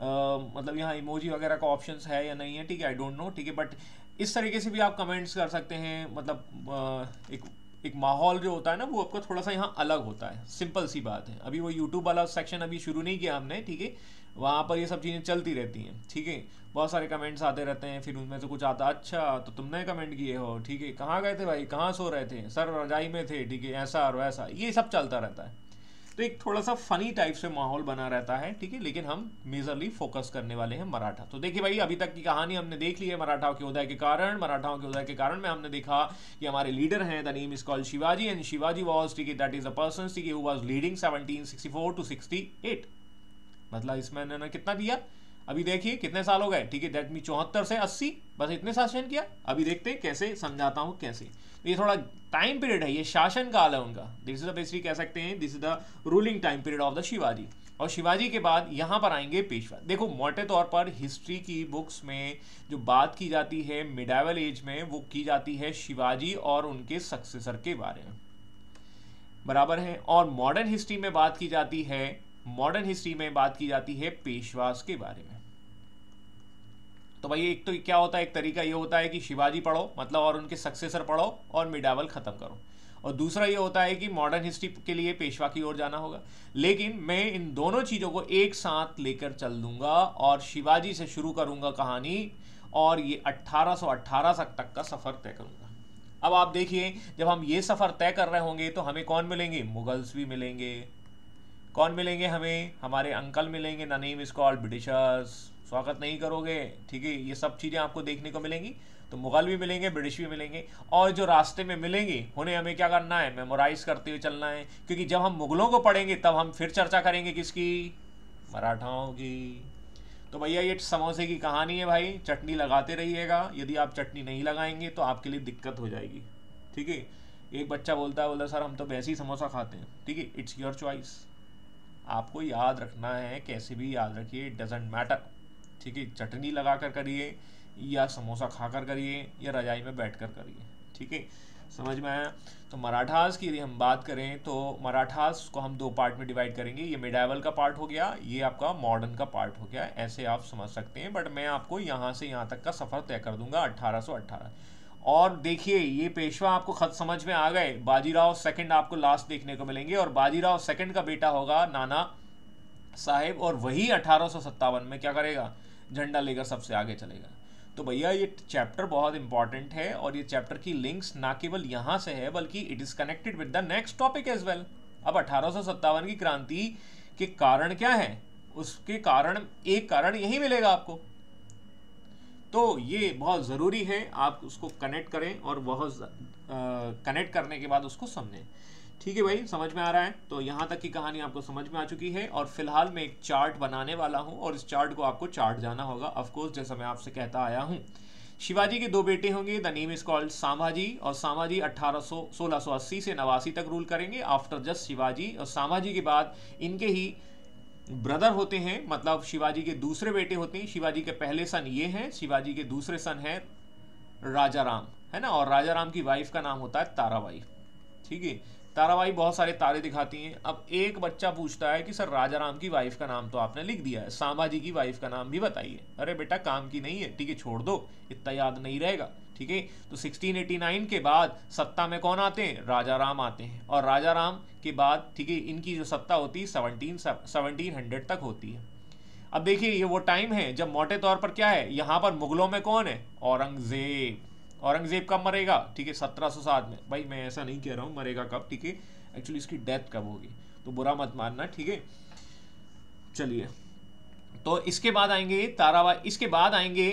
मतलब यहाँ इमोजी वगैरह का ऑप्शंस है या नहीं है ठीक है आई डोंट नो ठीक है बट इस तरीके से भी आप कमेंट्स कर सकते हैं मतलब एक एक माहौल जो होता है ना वो आपका थोड़ा सा यहाँ अलग होता है सिंपल सी बात है अभी वो यूट्यूब वाला सेक्शन अभी शुरू नहीं किया हमने ठीक है वहाँ पर ये सब चीज़ें चलती रहती हैं ठीक है बहुत सारे कमेंट्स आते रहते हैं फिर उनमें से कुछ आता अच्छा तो तुमने कमेंट किए हो ठीक है कहाँ गए थे भाई कहाँ सो रहे थे सर रजाई में थे ठीक है ऐसा और वैसा ये सब चलता रहता है तो एक थोड़ा सा फनी टाइप से माहौल बना रहता है ठीक है लेकिन हम मेजरली फोकस करने वाले हैं मराठा तो देखिए भाई अभी तक की कहानी हमने देख ली है मराठाओं के उदय के कारण मराठाओं के उदय के कारण में हमने देखा कि हमारे लीडर हैं the name is called Shivaji and Shivaji was ठीक है दैट इज अ पर्सन ठीक है who was leading seventeen to sixty मतलब इसमें इन्होंने कितना दिया अभी देखिए कितने साल हो गए ठीक है डेट मी चौहत्तर से अस्सी बस इतने शासन किया अभी देखते हैं कैसे समझाता हूँ कैसे ये थोड़ा टाइम पीरियड है ये शासन काल है उनका दिस इज द कह सकते हैं this is the ruling time period of the Shivaji और शिवाजी के बाद यहाँ पर आएंगे पेशवा देखो मोटे तौर पर हिस्ट्री की बुक्स में जो बात की जाती है मिडावल एज में वो की जाती है शिवाजी और उनके सक्सेसर के बारे में बराबर है और मॉडर्न हिस्ट्री में बात की जाती है मॉडर्न हिस्ट्री में बात की जाती है पेशवास के बारे में तो भाई एक तो क्या होता है एक तरीका ये होता है कि शिवाजी पढ़ो मतलब और उनके सक्सेसर पढ़ो और मिडावल ख़त्म करो और दूसरा ये होता है कि मॉडर्न हिस्ट्री के लिए पेशवा की ओर जाना होगा लेकिन मैं इन दोनों चीज़ों को एक साथ लेकर चल दूंगा और शिवाजी से शुरू करूंगा कहानी और ये 1818 तक का सफ़र तय करूंगा अब आप देखिए जब हम ये सफ़र तय कर रहे होंगे तो हमें कौन मिलेंगे मुगल्स भी मिलेंगे कौन मिलेंगे हमें हमारे अंकल मिलेंगे ननीम नेम इज कॉल्ड ब्रिटिशर्स स्वागत नहीं करोगे ठीक है ये सब चीज़ें आपको देखने को मिलेंगी तो मुगल भी मिलेंगे ब्रिटिश भी मिलेंगे और जो रास्ते में मिलेंगी उन्हें हमें क्या करना है मेमोराइज करते हुए चलना है क्योंकि जब हम मुगलों को पढ़ेंगे तब हम फिर चर्चा करेंगे किसकी मराठाओं की तो भैया ये समोसे की कहानी है भाई चटनी लगाते रहिएगा यदि आप चटनी नहीं लगाएंगे तो आपके लिए दिक्कत हो जाएगी ठीक है एक बच्चा बोलता है बोलता सर हम तो वैसे ही समोसा खाते हैं ठीक है इट्स योर चॉइस आपको याद रखना है कैसे भी याद रखिए इट डजेंट मैटर ठीक है चटनी लगा कर करिए या समोसा खा कर करिए या रजाई में बैठ कर करिए ठीक है समझ में आया तो मराठास की यदि हम बात करें तो मराठास को हम दो पार्ट में डिवाइड करेंगे ये मिडाइवल का पार्ट हो गया ये आपका मॉडर्न का पार्ट हो गया ऐसे आप समझ सकते हैं बट मैं आपको यहाँ से यहाँ तक का सफ़र तय कर दूंगा 1818 और देखिए ये पेशवा आपको खत समझ में आ गए बाजीराव सेकंड आपको लास्ट देखने को मिलेंगे और बाजीराव सेकंड का बेटा होगा नाना साहेब और वही अठारह में क्या करेगा झंडा लेकर सबसे आगे चलेगा तो भैया ये चैप्टर बहुत इंपॉर्टेंट है और ये चैप्टर की लिंक्स ना केवल यहां से है बल्कि it is connected with the next topic as well अब अठारह की क्रांति के कारण क्या है उसके कारण एक कारण यही मिलेगा आपको तो ये बहुत ज़रूरी है आप उसको कनेक्ट करें और बहुत कनेक्ट करने के बाद उसको समझें ठीक है भाई समझ में आ रहा है तो यहाँ तक की कहानी आपको समझ में आ चुकी है और फिलहाल मैं एक चार्ट बनाने वाला हूँ और इस चार्ट को आपको चार्ट जाना होगा ऑफकोर्स जैसा मैं आपसे कहता आया हूँ शिवाजी के दो बेटे होंगे the name is called Sambhaji और सामाजी 1800 सौ से नवासी तक रूल करेंगे आफ्टर जस्ट शिवाजी और सामाजी के बाद इनके ही ब्रदर होते हैं मतलब शिवाजी के दूसरे बेटे होते हैं शिवाजी के पहले सन ये हैं शिवाजी के दूसरे सन है राजा राम है ना और राजा राम की वाइफ का नाम होता है ताराबाई ठीक है ताराबाई बहुत सारे तारे दिखाती हैं अब एक बच्चा पूछता है कि सर राजा राम की वाइफ का नाम तो आपने लिख दिया है जी की वाइफ का नाम भी बताइए अरे बेटा काम की नहीं है ठीक है छोड़ दो इतना याद नहीं रहेगा ठीक है तो 1689 के बाद सत्ता में कौन आते हैं राजा राम आते हैं और राजा राम के बाद ठीक है इनकी जो सत्ता होती है सेवनटीन सेवनटीन हंड्रेड तक होती है अब देखिए ये वो टाइम है जब मोटे तौर पर क्या है यहाँ पर मुगलों में कौन है औरंगजेब औरंगजेब कब मरेगा ठीक है सत्रह सात में भाई मैं ऐसा नहीं कह रहा हूँ मरेगा कब ठीक है एक्चुअली इसकी डेथ कब होगी तो बुरा मत मानना ठीक है चलिए तो इसके बाद आएंगे ताराबाई इसके बाद आएंगे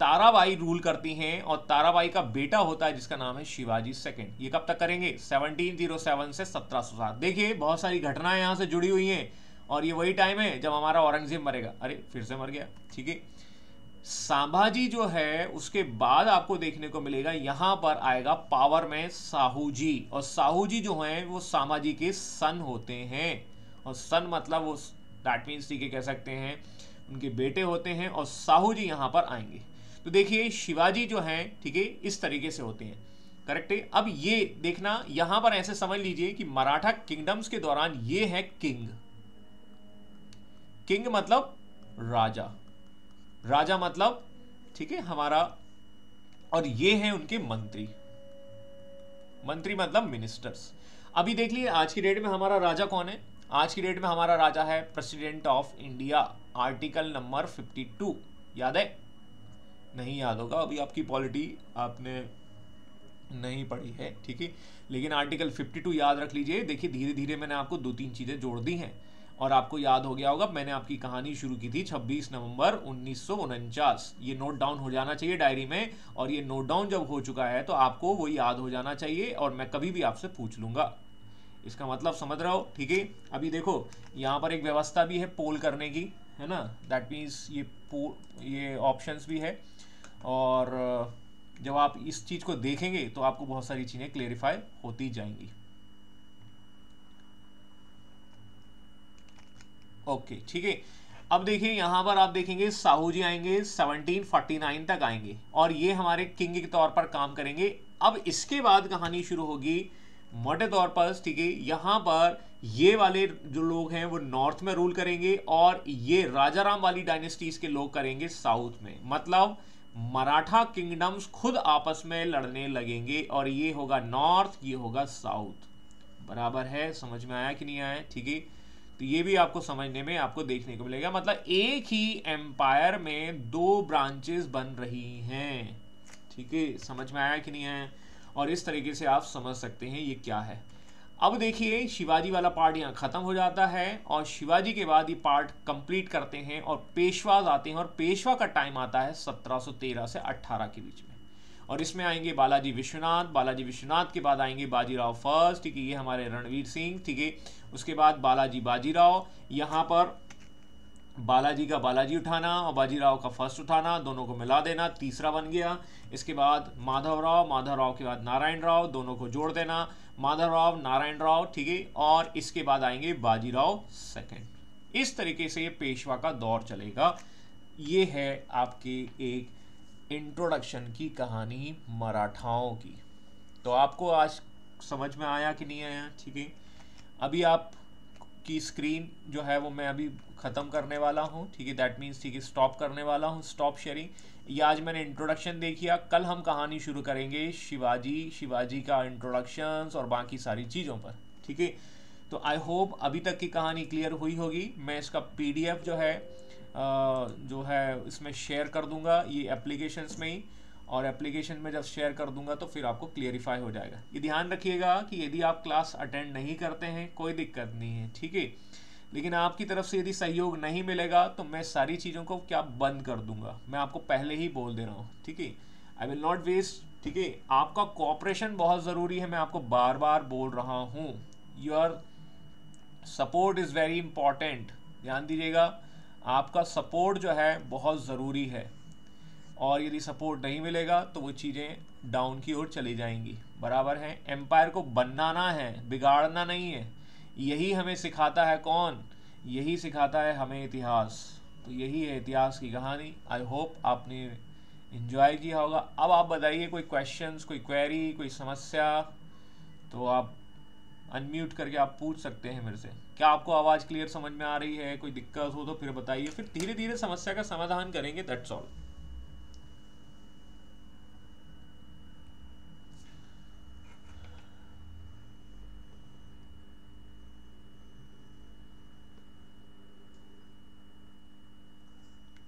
ताराबाई रूल करती हैं और ताराबाई का बेटा होता है जिसका नाम है शिवाजी सेकंड ये कब तक करेंगे 1707 से 1707 देखिए बहुत सारी घटनाएं यहाँ से जुड़ी हुई हैं और ये वही टाइम है जब हमारा औरंगजेब मरेगा अरे फिर से मर गया ठीक है सांभाजी जो है उसके बाद आपको देखने को मिलेगा यहाँ पर आएगा पावर में साहू जी और साहू जी जो हैं वो सांभाजी के सन होते हैं और सन मतलब वो दैट मीन्स ठीक कह सकते हैं उनके बेटे होते हैं और साहू जी यहाँ पर आएंगे तो देखिए शिवाजी जो हैं ठीक है इस तरीके से होते हैं करेक्ट है अब ये देखना यहाँ पर ऐसे समझ लीजिए कि मराठा किंगडम्स के दौरान ये है किंग किंग मतलब राजा राजा मतलब ठीक है हमारा और ये है उनके मंत्री मंत्री मतलब मिनिस्टर्स अभी देख लीजिए आज की डेट में हमारा राजा कौन है आज की डेट में हमारा राजा है president of India article number 52 याद है नहीं याद होगा अभी आपकी पॉलिटी आपने नहीं पढ़ी है ठीक है लेकिन आर्टिकल 52 याद रख लीजिए देखिए धीरे धीरे मैंने आपको दो तीन चीज़ें जोड़ दी हैं और आपको याद हो गया होगा मैंने आपकी कहानी शुरू की थी 26 नवंबर उन्नीस ये नोट डाउन हो जाना चाहिए डायरी में और ये नोट डाउन जब हो चुका है तो आपको वो याद हो जाना चाहिए और मैं कभी भी आपसे पूछ लूँगा इसका मतलब समझ रहे हो ठीक है अभी देखो यहाँ पर एक व्यवस्था भी है पोल करने की है ना दैट मीन्स ये ये ऑप्शंस भी है और जब आप इस चीज़ को देखेंगे तो आपको बहुत सारी चीज़ें क्लेरिफाई होती जाएंगी ओके ठीक है अब देखिए यहाँ पर आप देखेंगे साहू जी आएंगे 1749 तक आएंगे और ये हमारे किंग के तौर पर काम करेंगे अब इसके बाद कहानी शुरू होगी मोटे तौर पर ठीक है यहाँ पर ये वाले जो लोग हैं वो नॉर्थ में रूल करेंगे और ये राजाराम वाली डायनेस्टीज के लोग करेंगे साउथ में मतलब मराठा किंगडम्स खुद आपस में लड़ने लगेंगे और ये होगा नॉर्थ ये होगा साउथ बराबर है समझ में आया कि नहीं आया ठीक है तो ये भी आपको समझने में आपको देखने को मिलेगा मतलब एक ही एम्पायर में दो ब्रांचेस बन रही हैं ठीक है समझ में आया कि नहीं है और इस तरीके से आप समझ सकते हैं ये क्या है अब देखिए शिवाजी वाला पार्ट यहाँ ख़त्म हो जाता है और शिवाजी के बाद ये पार्ट कंप्लीट करते हैं और पेशवाज आते हैं और पेशवा का टाइम आता है सत्रह से अट्ठारह के बीच में और इसमें आएंगे बालाजी विश्वनाथ बालाजी विश्वनाथ के बाद आएंगे बाजीराव फर्स्ट ठीक है ये हमारे रणवीर सिंह ठीक है उसके बाद बालाजी बाजीराव यहाँ पर बालाजी का बालाजी उठाना और बाजीराव का फर्स्ट उठाना दोनों को मिला देना तीसरा बन गया इसके बाद माधव राव माधव राव के बाद नारायण राव दोनों को जोड़ देना माधव राव नारायण राव ठीक है और इसके बाद आएंगे बाजीराव सेकंड इस तरीके से ये पेशवा का दौर चलेगा ये है आपकी एक इंट्रोडक्शन की कहानी मराठाओं की तो आपको आज समझ में आया कि नहीं आया ठीक है अभी आप की स्क्रीन जो है वो मैं अभी ख़त्म करने वाला हूँ ठीक है दैट मीन्स ठीक है स्टॉप करने वाला हूँ स्टॉप शेयरिंग ये आज मैंने इंट्रोडक्शन देख लिया कल हम कहानी शुरू करेंगे शिवाजी शिवाजी का इंट्रोडक्शन और बाकी सारी चीज़ों पर ठीक है तो आई होप अभी तक की कहानी क्लियर हुई होगी मैं इसका पीडीएफ जो है जो है इसमें शेयर कर दूंगा ये एप्लीकेशन में ही और एप्लीकेशन में जब शेयर कर दूंगा तो फिर आपको क्लियरिफाई हो जाएगा ये ध्यान रखिएगा कि यदि आप क्लास अटेंड नहीं करते हैं कोई दिक्कत नहीं है ठीक है लेकिन आपकी तरफ से यदि सहयोग नहीं मिलेगा तो मैं सारी चीज़ों को क्या बंद कर दूंगा मैं आपको पहले ही बोल दे रहा हूँ ठीक है आई विल नॉट वेस्ट ठीक है आपका कॉपरेशन बहुत ज़रूरी है मैं आपको बार बार बोल रहा हूँ your support is very important ध्यान दीजिएगा आपका सपोर्ट जो है बहुत ज़रूरी है और यदि सपोर्ट नहीं मिलेगा तो वो चीज़ें डाउन की ओर चली जाएंगी बराबर है एम्पायर को बनाना है बिगाड़ना नहीं है यही हमें सिखाता है कौन यही सिखाता है हमें इतिहास तो यही है इतिहास की कहानी आई होप आपने इन्जॉय किया होगा अब आप बताइए कोई क्वेश्चंस कोई क्वेरी कोई समस्या तो आप अनम्यूट करके आप पूछ सकते हैं मेरे से क्या आपको आवाज़ क्लियर समझ में आ रही है कोई दिक्कत हो तो फिर बताइए फिर धीरे धीरे समस्या का समाधान करेंगे दैट्स ऑल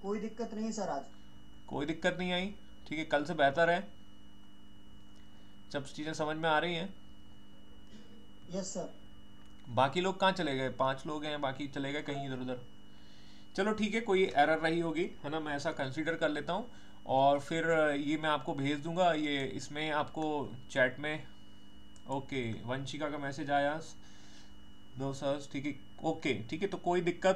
कोई दिक्कत नहीं सर आज कोई दिक्कत नहीं आई ठीक है कल से बेहतर है सब चीज़ें समझ में आ रही हैं यस सर बाकी लोग कहाँ चले गए पांच लोग हैं बाकी चले गए कहीं इधर उधर चलो ठीक है कोई एरर रही होगी है ना मैं ऐसा कंसिडर कर लेता हूँ और फिर ये मैं आपको भेज दूंगा ये इसमें आपको चैट में ओके वंशिका का मैसेज आया दो सर ठीक है ओके ठीक है तो कोई दिक्कत